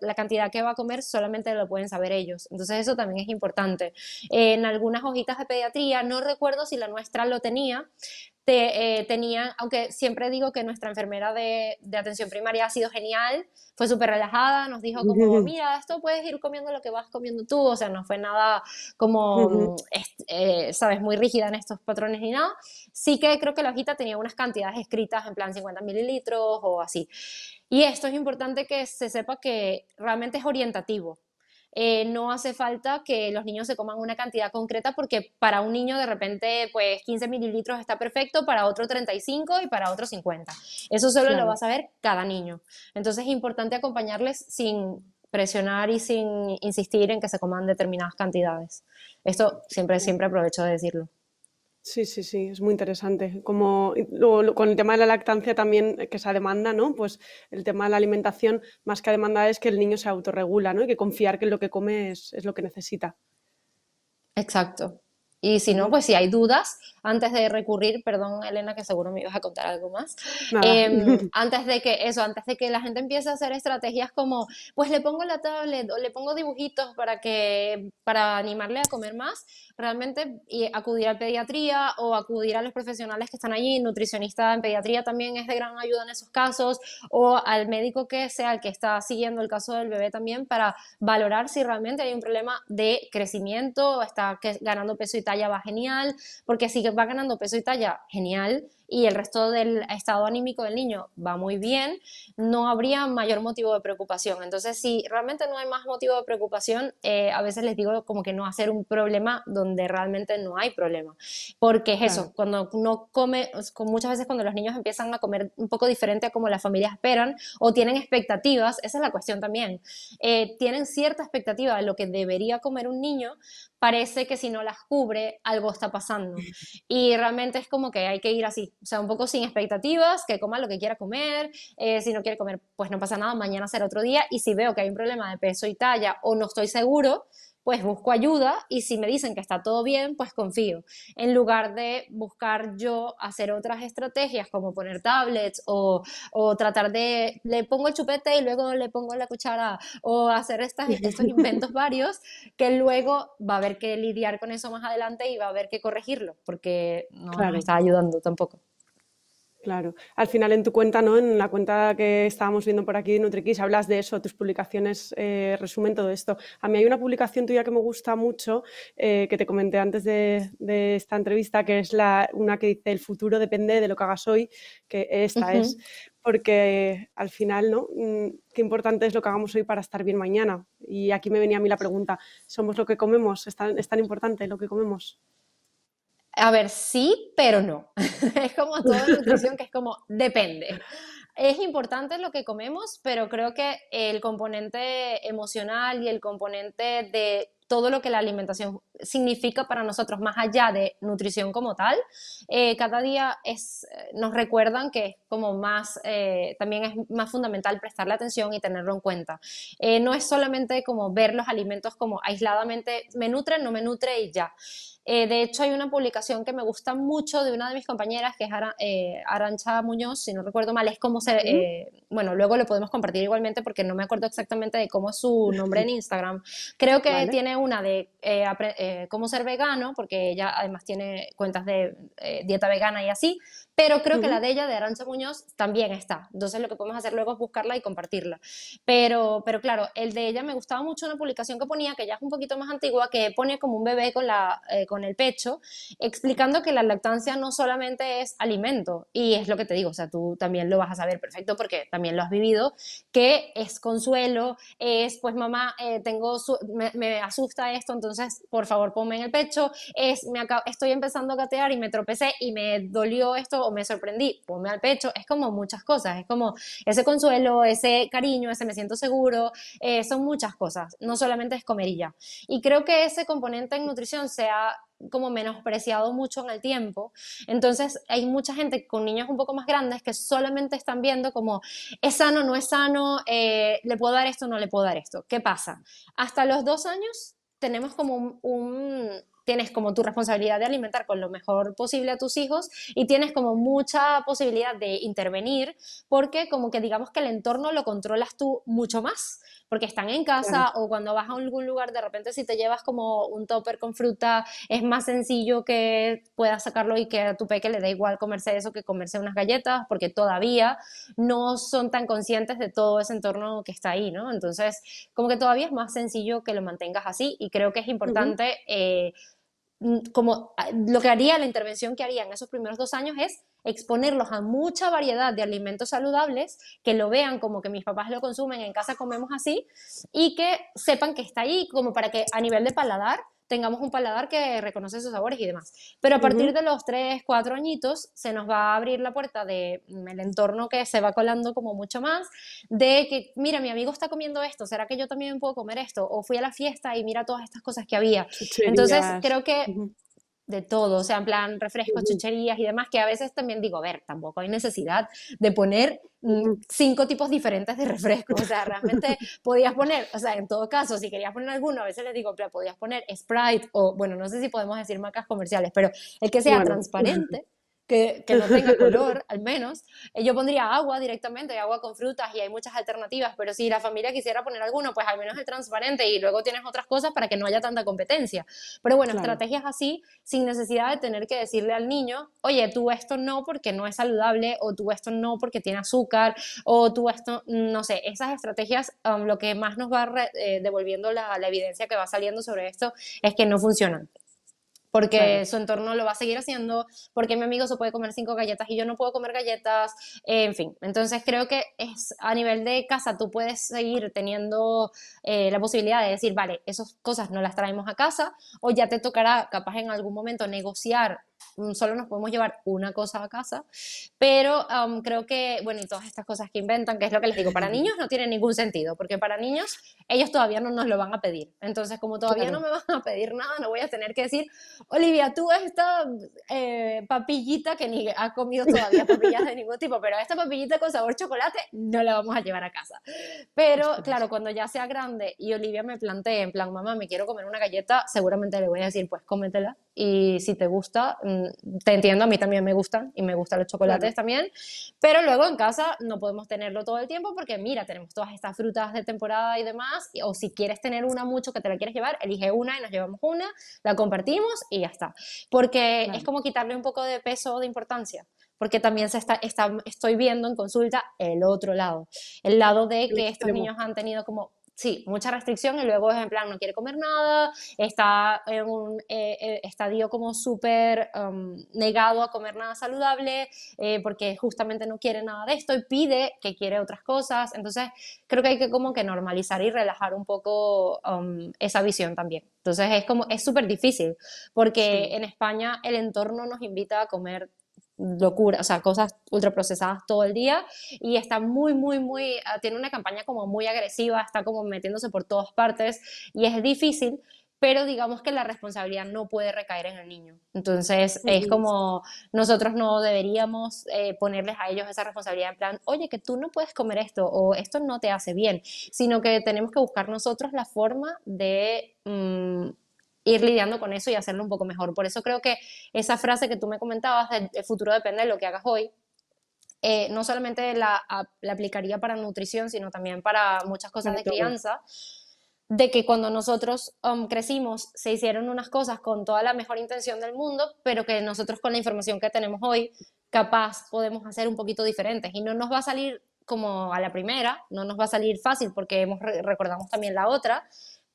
la, cantidad que va a comer solamente lo pueden saber ellos, entonces eso también es importante. en algunas hojitas de pediatría, no recuerdo si la nuestra lo tenía, te, eh, aunque siempre digo que nuestra enfermera de, atención primaria ha sido genial, fue súper relajada, nos dijo como, mira, esto puedes ir comiendo lo que vas comiendo tú, o sea, no fue nada como, eh, sabes, muy rígida en estos patrones ni nada. Sí que creo que la hojita tenía unas cantidades escritas en plan 50 mililitros o así. Y esto es importante que se sepa que realmente es orientativo. Eh, no hace falta que los niños se coman una cantidad concreta porque para un niño de repente pues 15 mililitros está perfecto, para otro 35 y para otro 50. Eso solo lo va a saber cada niño. Entonces es importante acompañarles sin presionar y sin insistir en que se coman determinadas cantidades. Esto siempre, siempre aprovecho de decirlo. Sí, sí, sí, es muy interesante. Como con el tema de la lactancia también, eh, que se demanda, ¿no? Pues el tema de la alimentación, más que demanda, es que el niño se autorregula, ¿no? Y que confiar que lo que come es lo que necesita. Exacto. Y si no, pues si hay dudas, antes de recurrir, perdón Elena, que seguro me ibas a contar algo más, em, antes de que eso, antes de que la gente empiece a hacer estrategias como, pues le pongo la tablet o le pongo dibujitos para que, para animarle a comer más, realmente acudir a pediatría o acudir a los profesionales que están allí, nutricionista en pediatría también es de gran ayuda en esos casos, o al médico que sea el que está siguiendo el caso del bebé también para valorar si realmente hay un problema de crecimiento, está ganando peso y tal talla va genial, porque si va ganando peso y talla, genial, y el resto del estado anímico del niño va muy bien, no habría mayor motivo de preocupación. Entonces, si realmente no hay más motivo de preocupación, eh, a veces les digo como que no hacer un problema donde realmente no hay problema. Porque es eso, cuando no come, muchas veces cuando los niños empiezan a comer un poco diferente a como las familias esperan o tienen expectativas, esa es la cuestión también, eh, tienen cierta expectativa de lo que debería comer un niño, parece que si no las cubre, algo está pasando. Y realmente es como que hay que ir así, o sea, un poco sin expectativas, que coma lo que quiera comer, eh, si no quiere comer, pues no pasa nada, mañana será otro día. Y si veo que hay un problema de peso y talla o no estoy seguro, pues busco ayuda y si me dicen que está todo bien, pues confío. En lugar de buscar yo hacer otras estrategias como poner tablets o, o tratar de, le pongo el chupete y luego le pongo la cuchara o hacer estas, estos inventos varios, que luego va a haber que lidiar con eso más adelante y va a haber que corregirlo porque no me está ayudando tampoco. Claro, al final en tu cuenta, ¿no? en la cuenta que estábamos viendo por aquí de NutriKiss, hablas de eso, tus publicaciones eh, resumen todo esto. A mí hay una publicación tuya que me gusta mucho, eh, que te comenté antes de, esta entrevista, que es la, una que dice, el futuro depende de lo que hagas hoy, que esta es, porque al final, ¿no? Mm, qué importante es lo que hagamos hoy para estar bien mañana. Y aquí me venía a mí la pregunta, ¿somos lo que comemos? es tan importante lo que comemos? A ver, sí, pero no. es como toda nutrición que es como depende. Es importante lo que comemos, pero creo que el componente emocional y el componente de todo lo que la alimentación significa para nosotros, más allá de nutrición como tal, eh, cada día eh, nos recuerdan que es como más, eh, también es más fundamental prestarle atención y tenerlo en cuenta. no es solamente como ver los alimentos como aisladamente, me nutre, no me nutre y ya. Eh, de hecho, hay una publicación que me gusta mucho de una de mis compañeras, que es Ara, eh, Arancha Muñoz, si no recuerdo mal, es como se... Eh, bueno, luego lo podemos compartir igualmente porque no me acuerdo exactamente de cómo es su nombre en Instagram. Creo que tiene una de cómo ser vegano, porque ella además tiene cuentas de dieta vegana y así, pero creo que la de ella, de Arancha Muñoz, también está. Entonces lo que podemos hacer luego es buscarla y compartirla. Pero, pero claro, el de ella me gustaba mucho una publicación que ponía, que ya es un poquito más antigua, que pone como un bebé con, la, eh, con el pecho, explicando que la lactancia no solamente es alimento, y es lo que te digo, o sea, tú también lo vas a saber perfecto porque también lo has vivido, que es consuelo, es pues mamá, eh, tengo me, asusta esto, entonces por favor ponme en el pecho, es me estoy empezando a gatear y me tropecé y me dolió esto o me sorprendí, ponme al pecho, es como muchas cosas, es como ese consuelo, ese cariño, ese me siento seguro, eh, son muchas cosas, no solamente es comerilla. Y creo que ese componente en nutrición se ha como menospreciado mucho en el tiempo. Entonces hay mucha gente con niños un poco más grandes que solamente están viendo como es sano, no es sano, eh, le puedo dar esto, no le puedo dar esto. ¿Qué pasa? Hasta los dos años tenemos como un tienes como tu responsabilidad de alimentar con lo mejor posible a tus hijos y tienes como mucha posibilidad de intervenir porque como que digamos que el entorno lo controlas tú mucho más porque están en casa o cuando vas a algún lugar de repente si te llevas como un topper con fruta es más sencillo que puedas sacarlo y que a tu peque le da igual comerse eso que comerse unas galletas porque todavía no son tan conscientes de todo ese entorno que está ahí, ¿no? Entonces como que todavía es más sencillo que lo mantengas así y creo que es importante eh, Mm, como ah, lo que haría, la intervención que haría en esos primeros dos años es exponerlos a mucha variedad de alimentos saludables, que lo vean como que mis papás lo consumen, en casa comemos así, y que sepan que está ahí, como para que a nivel de paladar tengamos un paladar que reconoce sus sabores y demás. Pero a partir de los tres, cuatro añitos, se nos va a abrir la puerta de mm, el entorno que se va colando como mucho más, de que, mira, mi amigo está comiendo esto, ¿será que yo también puedo comer esto? O fui a la fiesta y mira todas estas cosas que había. Entonces, creo que de todo, o sea, en plan refrescos, chucherías y demás, que a veces también digo, ver, tampoco hay necesidad de poner mm, cinco tipos diferentes de refrescos, o sea, realmente podías poner, o sea, en todo caso, si querías poner alguno, a veces le digo, pero podías poner Sprite o, bueno, no sé si podemos decir marcas comerciales, pero el que sea transparente que, no tenga color, al menos. Eh, yo pondría agua directamente, agua con frutas y hay muchas alternativas, pero si la familia quisiera poner alguno, pues al menos el transparente y luego tienes otras cosas para que no haya tanta competencia. Pero bueno, estrategias así, sin necesidad de tener que decirle al niño, oye, tú esto no porque no es saludable, o tú esto no porque tiene azúcar, o tú esto, no sé, esas estrategias, um, lo que más nos va eh, devolviendo la evidencia que va saliendo sobre esto es que no funcionan porque su entorno lo va a seguir haciendo, porque mi amigo se puede comer cinco galletas y yo no puedo comer galletas, eh, en fin. Entonces creo que es a nivel de casa tú puedes seguir teniendo eh, la posibilidad de decir, vale, esas cosas no las traemos a casa o ya te tocará capaz en algún momento negociar Mm, solo nos podemos llevar una cosa a casa, pero um, creo que, bueno, y todas estas cosas que inventan, que es lo que les digo, para niños no tiene ningún sentido, porque para niños ellos todavía no nos lo van a pedir. Entonces, como todavía no me van a pedir nada, no voy a tener que decir, Olivia, tú esta eh, papillita que ni ha comido todavía papillas de ningún tipo, pero esta papillita con sabor chocolate no la vamos a llevar a casa. Pero, claro, cuando ya sea grande y Olivia me plantee en plan, mamá, me quiero comer una galleta, seguramente le voy a decir, pues cómetela y si te gusta, mm, te entiendo, a mí también me gustan y me gustan los chocolates también, pero luego en casa no podemos tenerlo todo el tiempo porque mira, tenemos todas estas frutas de temporada y demás, o si quieres tener una mucho que te la quieres llevar, elige una y nos llevamos una, la compartimos y ya está, porque es como quitarle un poco de peso de importancia porque también se está, estoy viendo en consulta el otro lado, el lado de que estos niños han tenido como sí, mucha restricción y luego es en plan, no quiere comer nada, está en un eh, eh, estadio como súper em, negado a comer nada saludable eh, porque justamente no quiere nada de esto y pide que quiere otras cosas. Entonces, creo que hay que como que normalizar y relajar un poco em, esa visión también. Entonces, es como, es súper difícil porque en España el entorno nos invita a comer locura, o sea, cosas ultraprocesadas todo el día y está muy, muy, muy, ah, tiene una campaña como muy agresiva, está como metiéndose por todas partes y es difícil, pero digamos que la responsabilidad no puede recaer en el niño. Entonces es como nosotros no deberíamos eh, ponerles a ellos esa responsabilidad en plan, oye, que tú no puedes comer esto o esto no te hace bien, sino que tenemos que buscar nosotros la forma de... Mm, ir lidiando con eso y hacerlo un poco mejor. Por eso creo que esa frase que tú me comentabas, el futuro depende de lo que hagas hoy, eh, no solamente la, aplicaría para nutrición, sino también para muchas cosas de crianza, de que cuando nosotros um, crecimos se hicieron unas cosas con toda la mejor intención del mundo, pero que nosotros con la información que tenemos hoy, capaz podemos hacer un poquito diferentes y no nos va a salir como a la primera, no nos va a salir fácil porque hemos, recordamos también la otra,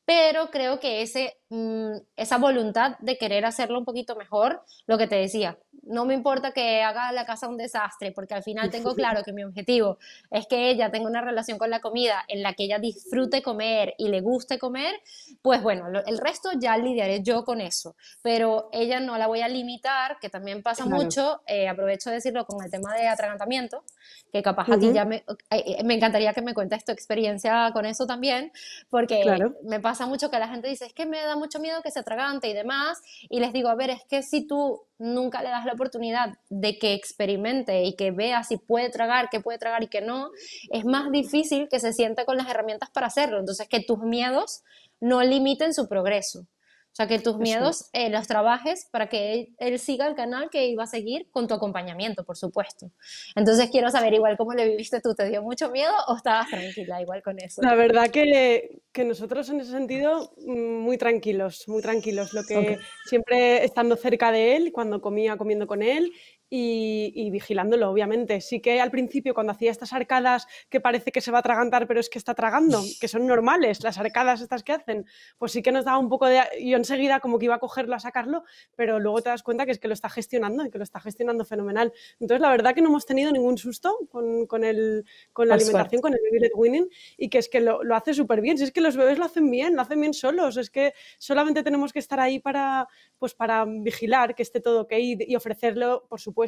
pero creo que ese, mm, esa voluntad de querer hacerlo un poquito mejor, lo que te decía, no me importa que haga la casa un desastre, porque al final tengo claro que mi objetivo es que ella tenga una relación con la comida en la que ella disfrute comer y le guste comer, pues bueno, el resto ya lidiaré yo con eso, pero ella no la voy a limitar, que también pasa mucho, eh, aprovecho de decirlo con el tema de atragantamiento, que capaz a ti ya eh, me, encantaría que me cuentes tu experiencia con eso también, porque me pasa mucho que la gente dice, es que me da mucho miedo que se atragante y demás, y les digo, a ver, es que si tú nunca le das la oportunidad de que experimente y que vea si puede tragar, que puede tragar y que no, es más difícil que se sienta con las herramientas para hacerlo. Entonces, que tus miedos no limiten su progreso. O sea, que tus miedos eh, los trabajes para que él, siga el canal que iba a seguir con tu acompañamiento, por supuesto. Entonces quiero saber igual cómo le viviste tú, ¿te dio mucho miedo o estabas tranquila igual con eso? La verdad que, que nosotros en ese sentido mm, muy tranquilos, muy tranquilos. Lo que siempre estando cerca de él, cuando comía, comiendo con él, y, vigilándolo, obviamente. Sí que al principio, cuando hacía estas arcadas que parece que se va a atragantar, pero es que está tragando, que son normales, las arcadas estas que hacen, pues sí que nos daba un poco de... Yo enseguida como que iba a cogerlo, a sacarlo, pero luego te das cuenta que es que lo está gestionando y que lo está gestionando fenomenal. Entonces, la verdad que no hemos tenido ningún susto con, con el, con la alimentación, con el Billet Winning, y que es que lo, lo hace súper bien. Si es que los bebés lo hacen bien, lo hacen bien solos, es que solamente tenemos que estar ahí para, pues, para vigilar que esté todo ok y ofrecerlo, por supuesto,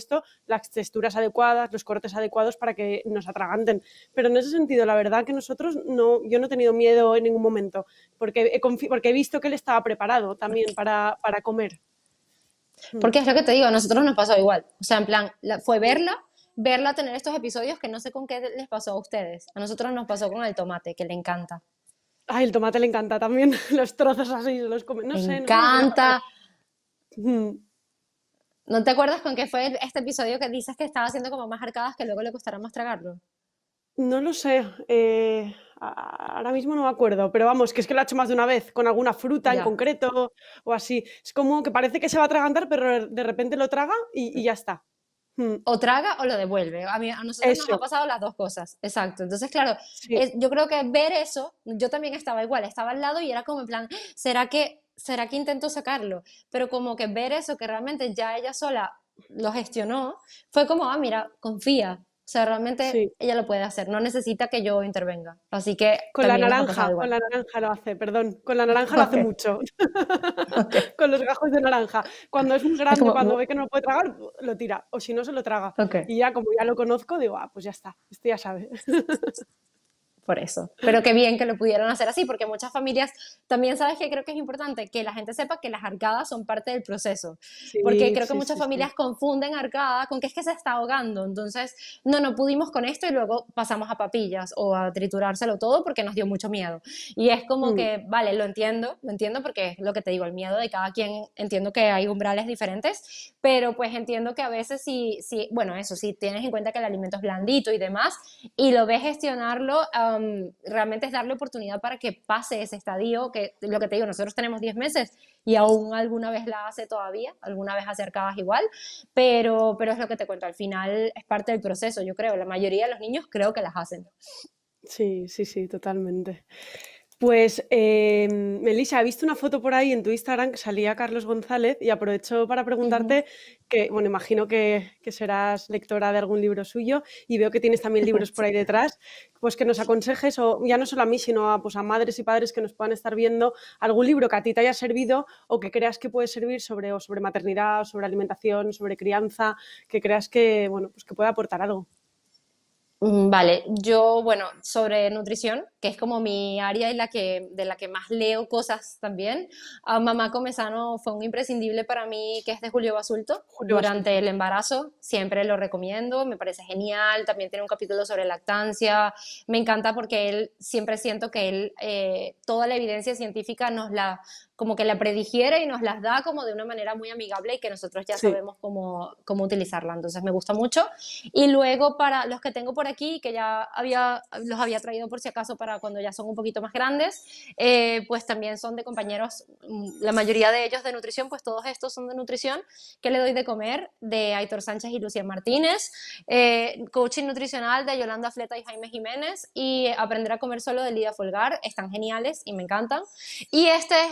las texturas adecuadas, los cortes adecuados para que nos atraganten. Pero en ese sentido, la verdad que nosotros no, yo no he tenido miedo en ningún momento, porque he, porque he visto que él estaba preparado también para, comer. Hmm. Porque es lo que te digo, a nosotros nos pasó igual. O sea, en plan, fue verla, verla tener estos episodios que no sé con qué les pasó a ustedes. A nosotros nos pasó con el tomate, que le encanta. Ay, el tomate le encanta también. Los trozos así, los come. No le sé. Encanta. ¿No te acuerdas con qué fue este episodio que dices que estaba haciendo como más arcadas que luego le costará más tragarlo? No lo sé. Eh, ahora mismo no me acuerdo, pero vamos, que es que lo ha hecho más de una vez, con alguna fruta en concreto o así. Es como que parece que se va a atragantar, pero de repente lo traga y, ya está. Hmm. O traga o lo devuelve. A, mí, a nosotros nos han pasado las dos cosas. Exacto. Entonces, claro, yo creo que ver eso, yo también estaba igual, estaba al lado y era como en plan, ah, ¿será que será que intento sacarlo, pero como que ver eso que realmente ya ella sola lo gestionó, fue como, ah, mira, confía. O sea, realmente ella lo puede hacer, no necesita que yo intervenga. Así que... Con la naranja, con la naranja lo hace, perdón, con la naranja lo hace mucho. con los gajos de naranja. Cuando es un grande, cuando ve que no puede tragar, lo tira, o si no, se lo traga. Y ya como ya lo conozco, digo, ah, pues ya está, esto ya sabe. por eso. Pero qué bien que lo pudieron hacer así, porque muchas familias también sabes que creo que es importante que la gente sepa que las arcadas son parte del proceso, porque creo que muchas familias confunden arcada con que es que se está ahogando, entonces no, no pudimos con esto y luego pasamos a papillas o a triturárselo todo porque nos dio mucho miedo. Y es como mm. que, vale, lo entiendo, lo entiendo porque es lo que te digo, el miedo de cada quien, entiendo que hay umbrales diferentes, pero pues entiendo que a veces si, si bueno, eso, si tienes en cuenta que el alimento es blandito y demás, y lo ves gestionarlo, ah, realmente es darle oportunidad para que pase ese estadio, que lo que te digo, nosotros tenemos 10 meses y aún alguna vez la hace todavía, alguna vez acercadas igual, pero, pero es lo que te cuento, al final es parte del proceso, yo creo, la mayoría de los niños creo que las hacen. Sí, sí, sí, totalmente. Pues eh, Melissa, he visto una foto por ahí en tu Instagram que salía Carlos González y aprovecho para preguntarte que, bueno, imagino que, serás lectora de algún libro suyo y veo que tienes también libros por ahí detrás, pues que nos aconsejes, o ya no solo a mí, sino a, pues a madres y padres que nos puedan estar viendo, algún libro que a ti te haya servido o que creas que puede servir sobre, sobre maternidad, sobre alimentación, sobre crianza, que creas que, bueno, pues que puede aportar algo. Mm, vale, yo, bueno, sobre nutrición, que es como mi área y la que, de la que más leo cosas también, a ah, Mamá Comezano fue un imprescindible para mí, que es de Julio Basulto, durante el embarazo, siempre lo recomiendo, me parece genial, también tiene un capítulo sobre lactancia, me encanta porque él, siempre siento que él, eh, toda la evidencia científica nos la, como que la predigiere y nos las da como de una manera muy amigable y que nosotros ya sabemos cómo, cómo utilizarla. Entonces me gusta mucho. Y luego para los que tengo por aquí, que ya había, los había traído por si acaso para cuando ya son un poquito más grandes, eh, pues también son de compañeros, mm, la mayoría de ellos de nutrición, pues todos estos son de nutrición, que le doy de comer de Aitor Sánchez y Lucía Martínez, eh, coaching nutricional de Yolanda Fleta y Jaime Jiménez y aprender a comer solo de Lidia Folgar, están geniales y me encantan. Y este es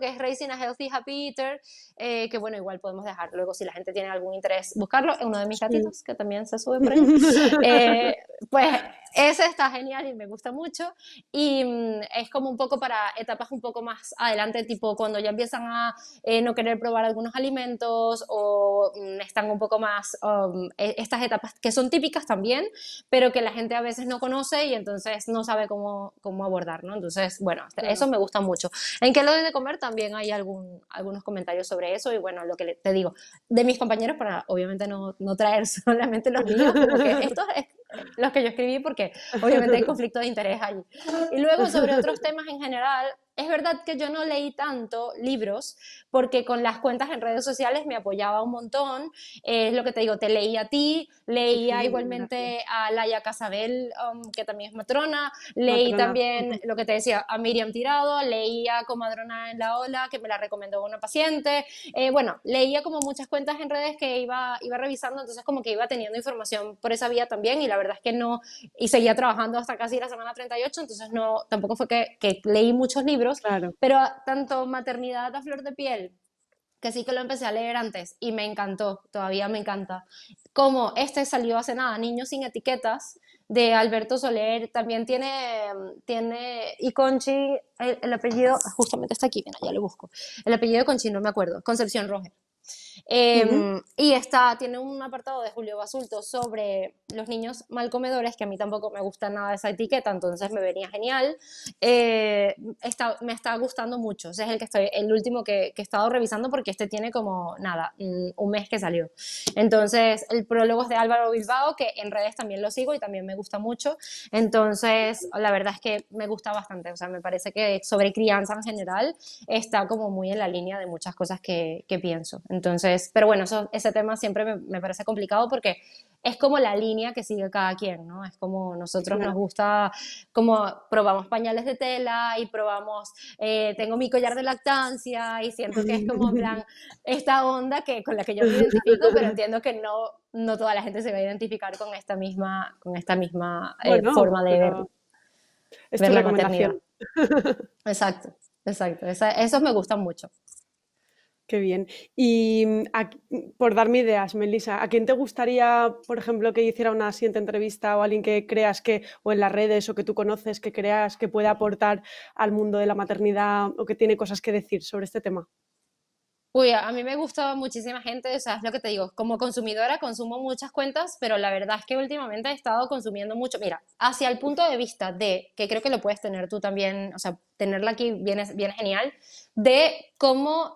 que es Raising a Healthy Happy Eater, eh, que bueno, igual podemos dejar luego si la gente tiene algún interés buscarlo, en uno de mis gatitos que también se sube eh, pues ese está genial y me gusta mucho y mm, es como un poco para etapas un poco más adelante, tipo cuando ya empiezan a eh, no querer probar algunos alimentos o mm, están un poco más um, e, estas etapas que son típicas también, pero que la gente a veces no conoce y entonces no sabe cómo, cómo abordar, ¿no? Entonces, bueno, eso me gusta mucho. ¿En qué lo de comer? También hay algún, algunos comentarios sobre eso y bueno, lo que te digo, de mis compañeros, para obviamente no, no traer solamente los míos, porque estos es los que yo escribí porque obviamente hay conflicto de interés allí. Y luego sobre otros temas en general, es verdad que yo no leí tanto libros porque con las cuentas en redes sociales me apoyaba un montón. Es lo que te digo, te leí a ti, leía igualmente a Laia Casabel, um, que también es matrona, leí también lo que te decía a Miriam Tirado, leía Comadrona en la Ola, que me la recomendó una paciente. Eh, bueno, leía como muchas cuentas en redes que iba, iba revisando, entonces como que iba teniendo información por esa vía también y la verdad es que no, y seguía trabajando hasta casi la semana 38, entonces no, tampoco fue que, que leí muchos libros claro. pero tanto Maternidad a Flor de Piel, que sí que lo empecé a leer antes y me encantó, todavía me encanta, como este salió hace nada, Niños sin Etiquetas, de Alberto Soler, también tiene, tiene y Conchi, el, apellido, justamente está aquí, ya lo busco, el apellido de Conchi, no me acuerdo, Concepción Roger. Em, y está tiene un apartado de Julio Basulto sobre los niños mal comedores, que a mí tampoco me gusta nada esa etiqueta, entonces me venía genial. Eh, me está gustando mucho. es el que estoy, el último que, he estado revisando porque este tiene como nada, mm, un mes que salió. Entonces, el prólogo es de Álvaro Bilbao, que en redes también lo sigo y también me gusta mucho. Entonces, la verdad es que me gusta bastante. O sea, me parece que sobre crianza en general está como muy en la línea de muchas cosas que, que pienso. Entonces, pero bueno, ese tema siempre me, parece complicado porque es como la línea que sigue cada quien, ¿no? Es como nosotros nos gusta, como probamos pañales de tela y probamos, eh, tengo mi collar de lactancia y siento que es como plan esta onda que, con la que yo me identifico, pero entiendo que no, no toda la gente se va a identificar con esta misma, con esta misma eh, forma de ver, la maternidad. Exacto, exacto. esos me gustan mucho. Qué bien. Y mm, mm, por darme ideas, Melissa, ¿a quién te gustaría, por ejemplo, que hiciera una siguiente entrevista o alguien que creas que, o en las redes o que tú conoces, que creas que puede aportar al mundo de la maternidad o que tiene cosas que decir sobre este tema? Uy, a mí me gusta muchísima gente, o sea, es lo que te digo, como consumidora consumo muchas cuentas, pero la verdad es que últimamente he estado consumiendo mucho, mira, hacia el punto de vista de, que creo que lo puedes tener tú también, o sea, tenerla aquí viene, viene genial, de cómo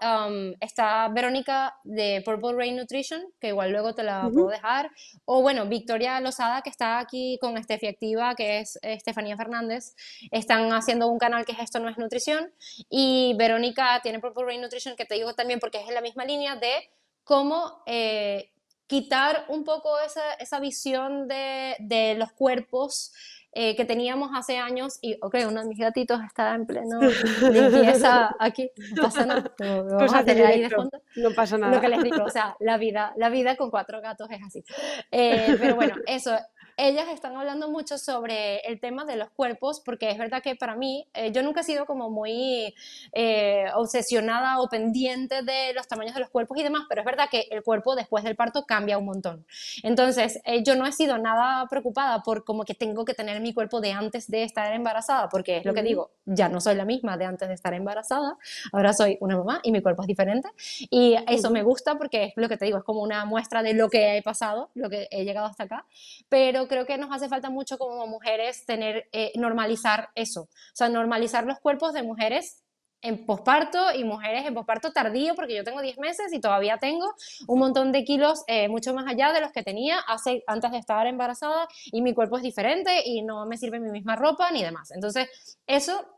está Verónica de Purple Rain Nutrition, que igual luego te la puedo dejar, o bueno, Victoria Lozada, que está aquí con Estefi Activa, que es eh, Estefanía Fernández, están haciendo un canal que es Esto No es Nutrición, y Verónica tiene Purple Rain Nutrition, que te digo también porque es en la misma línea de cómo eh, quitar un poco esa, visión de, de los cuerpos eh, que teníamos hace años y, ok, uno de mis gatitos está en pleno limpieza aquí, no pasa pues nada, vamos a tener ahí de fondo. No pasa nada. Lo que les digo, o sea, la vida, la vida con cuatro gatos es así. Eh, pero bueno, eso, ellas están hablando mucho sobre el tema de los cuerpos, porque es verdad que para mí, eh, yo nunca he sido como muy eh, obsesionada o pendiente de los tamaños de los cuerpos y demás, pero es verdad que el cuerpo después del parto cambia un montón. Entonces, eh, yo no he sido nada preocupada por como que tengo que tener mi cuerpo de antes de estar embarazada, porque es lo que digo, ya no soy la misma de antes de estar embarazada, ahora soy una mamá y mi cuerpo es diferente. Y eso me gusta porque es lo que te digo, es como una muestra de lo que he pasado, lo que he llegado hasta acá. Pero creo que nos hace falta mucho como mujeres tener, eh, normalizar eso, o sea, normalizar los cuerpos de mujeres en posparto y mujeres en posparto tardío, porque yo tengo 10 meses y todavía tengo un montón de kilos eh, mucho más allá de los que tenía hace, antes de estar embarazada y mi cuerpo es diferente y no me sirve mi misma ropa ni demás. Entonces, eso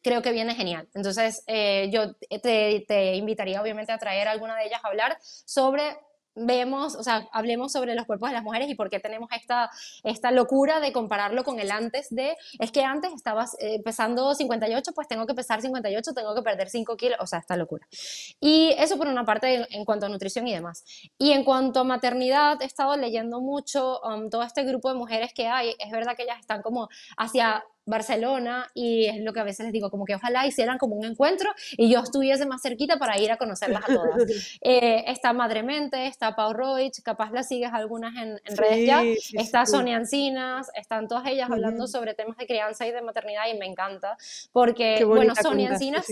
creo que viene genial. Entonces, eh, yo te, te invitaría obviamente a traer a alguna de ellas a hablar sobre vemos, o sea, hablemos sobre los cuerpos de las mujeres y por qué tenemos esta, esta locura de compararlo con el antes de, es que antes estabas eh, pesando 58, pues tengo que pesar 58, tengo que perder 5 kilos, o sea, esta locura. Y eso por una parte en, cuanto a nutrición y demás. Y en cuanto a maternidad, he estado leyendo mucho um, todo este grupo de mujeres que hay, es verdad que ellas están como hacia Barcelona y es lo que a veces les digo, como que ojalá hicieran como un encuentro y yo estuviese más cerquita para ir a conocerlas a todas. Eh, está Madre Mente, está Pau Roig, capaz las sigues algunas en, redes ya, está Sonia Encinas, están todas ellas hablando sobre temas de crianza y de maternidad y me encanta porque, bueno, Sonia Encinas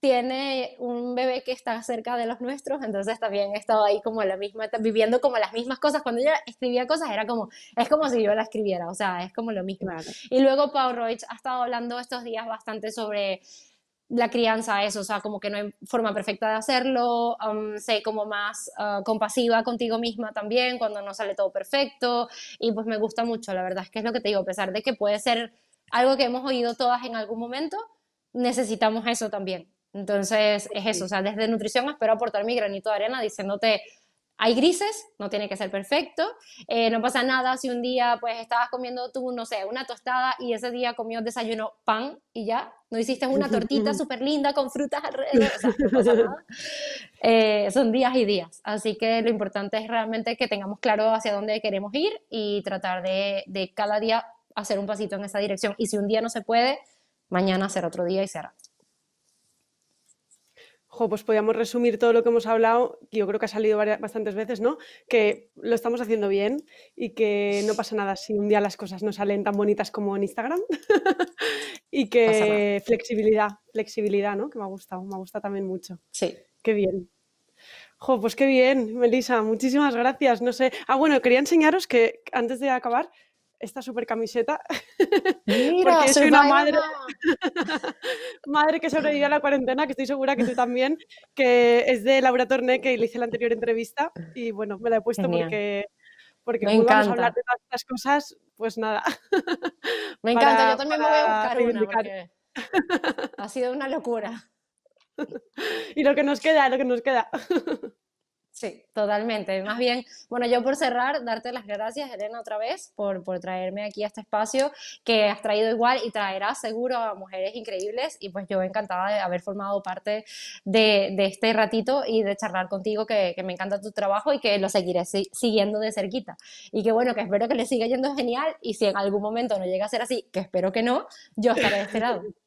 tiene un bebé que está cerca de los nuestros, entonces también estado ahí como la misma, viviendo como las mismas cosas. Cuando yo escribía cosas era como, es como si yo la escribiera, o sea, es como lo mismo. Y luego Pau Roig ha estado hablando estos días bastante sobre la crianza eso, o sea, como que no hay forma perfecta de hacerlo, um, sé como más uh, compasiva contigo misma también cuando no sale todo perfecto y pues me gusta mucho, la verdad es que es lo que te digo, a pesar de que puede ser algo que hemos oído todas en algún momento, necesitamos eso también, entonces, es eso, o sea, desde nutrición espero aportar mi granito de arena diciéndote, hay grises, no tiene que ser perfecto, eh, no pasa nada si un día pues estabas comiendo tú, no sé, una tostada y ese día comió desayuno pan y ya, no hiciste una tortita súper linda con frutas alrededor, o sea, no pasa nada. Eh, son días y días, así que lo importante es realmente que tengamos claro hacia dónde queremos ir y tratar de, de cada día hacer un pasito en esa dirección y si un día no se puede, mañana hacer otro día y será pues podíamos resumir todo lo que hemos hablado, yo creo que ha salido varias, bastantes veces, ¿no? Que lo estamos haciendo bien y que no pasa nada si un día las cosas no salen tan bonitas como en Instagram. y que flexibilidad, flexibilidad, ¿no? Que me ha gustado, me gusta también mucho. Sí. Qué bien. pues qué bien, Melisa, muchísimas gracias. No sé. Ah, bueno, quería enseñaros que antes de acabar, esta super camiseta. porque soy una madre, que sobrevivió a la cuarentena, que estoy segura que tú también, que es de Laura Torné, que le hice la anterior entrevista. Y bueno, me la he puesto porque, porque me vamos a hablar de todas estas cosas, pues nada. Me encanta, yo también me voy a buscar una porque ha sido una locura. Y lo que nos queda, lo que nos queda. Sí, totalmente. Más bien, bueno, yo por cerrar, darte las gracias, Elena, otra vez por, por traerme aquí a este espacio que has traído igual y traerás seguro a mujeres increíbles. Y pues yo encantada de haber formado parte de, este ratito y de charlar contigo, que, me encanta tu trabajo y que lo seguiré siguiendo de cerquita. Y que bueno, que espero que le siga yendo genial y si en algún momento no llega a ser así, que espero que no, yo estaré esperado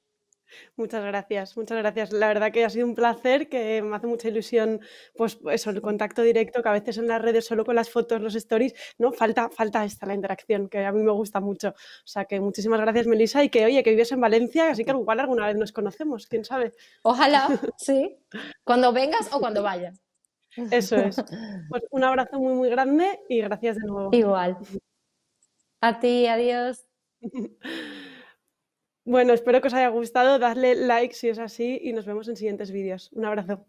Muchas gracias, muchas gracias. La verdad que ha sido un placer, que me hace mucha ilusión, pues eso, el contacto directo, que a veces en las redes solo con las fotos, los stories, ¿no? Falta, falta esta la interacción, que a mí me gusta mucho. O sea que muchísimas gracias, Melisa, y que oye, que vives en Valencia, así que igual alguna vez nos conocemos, quién sabe. Ojalá, sí. Cuando vengas o cuando vayas. Eso es. Pues un abrazo muy, muy grande y gracias de nuevo. Igual. A ti, adiós. Bueno, espero que os haya gustado. Dadle like si es así y nos vemos en siguientes vídeos. Un abrazo.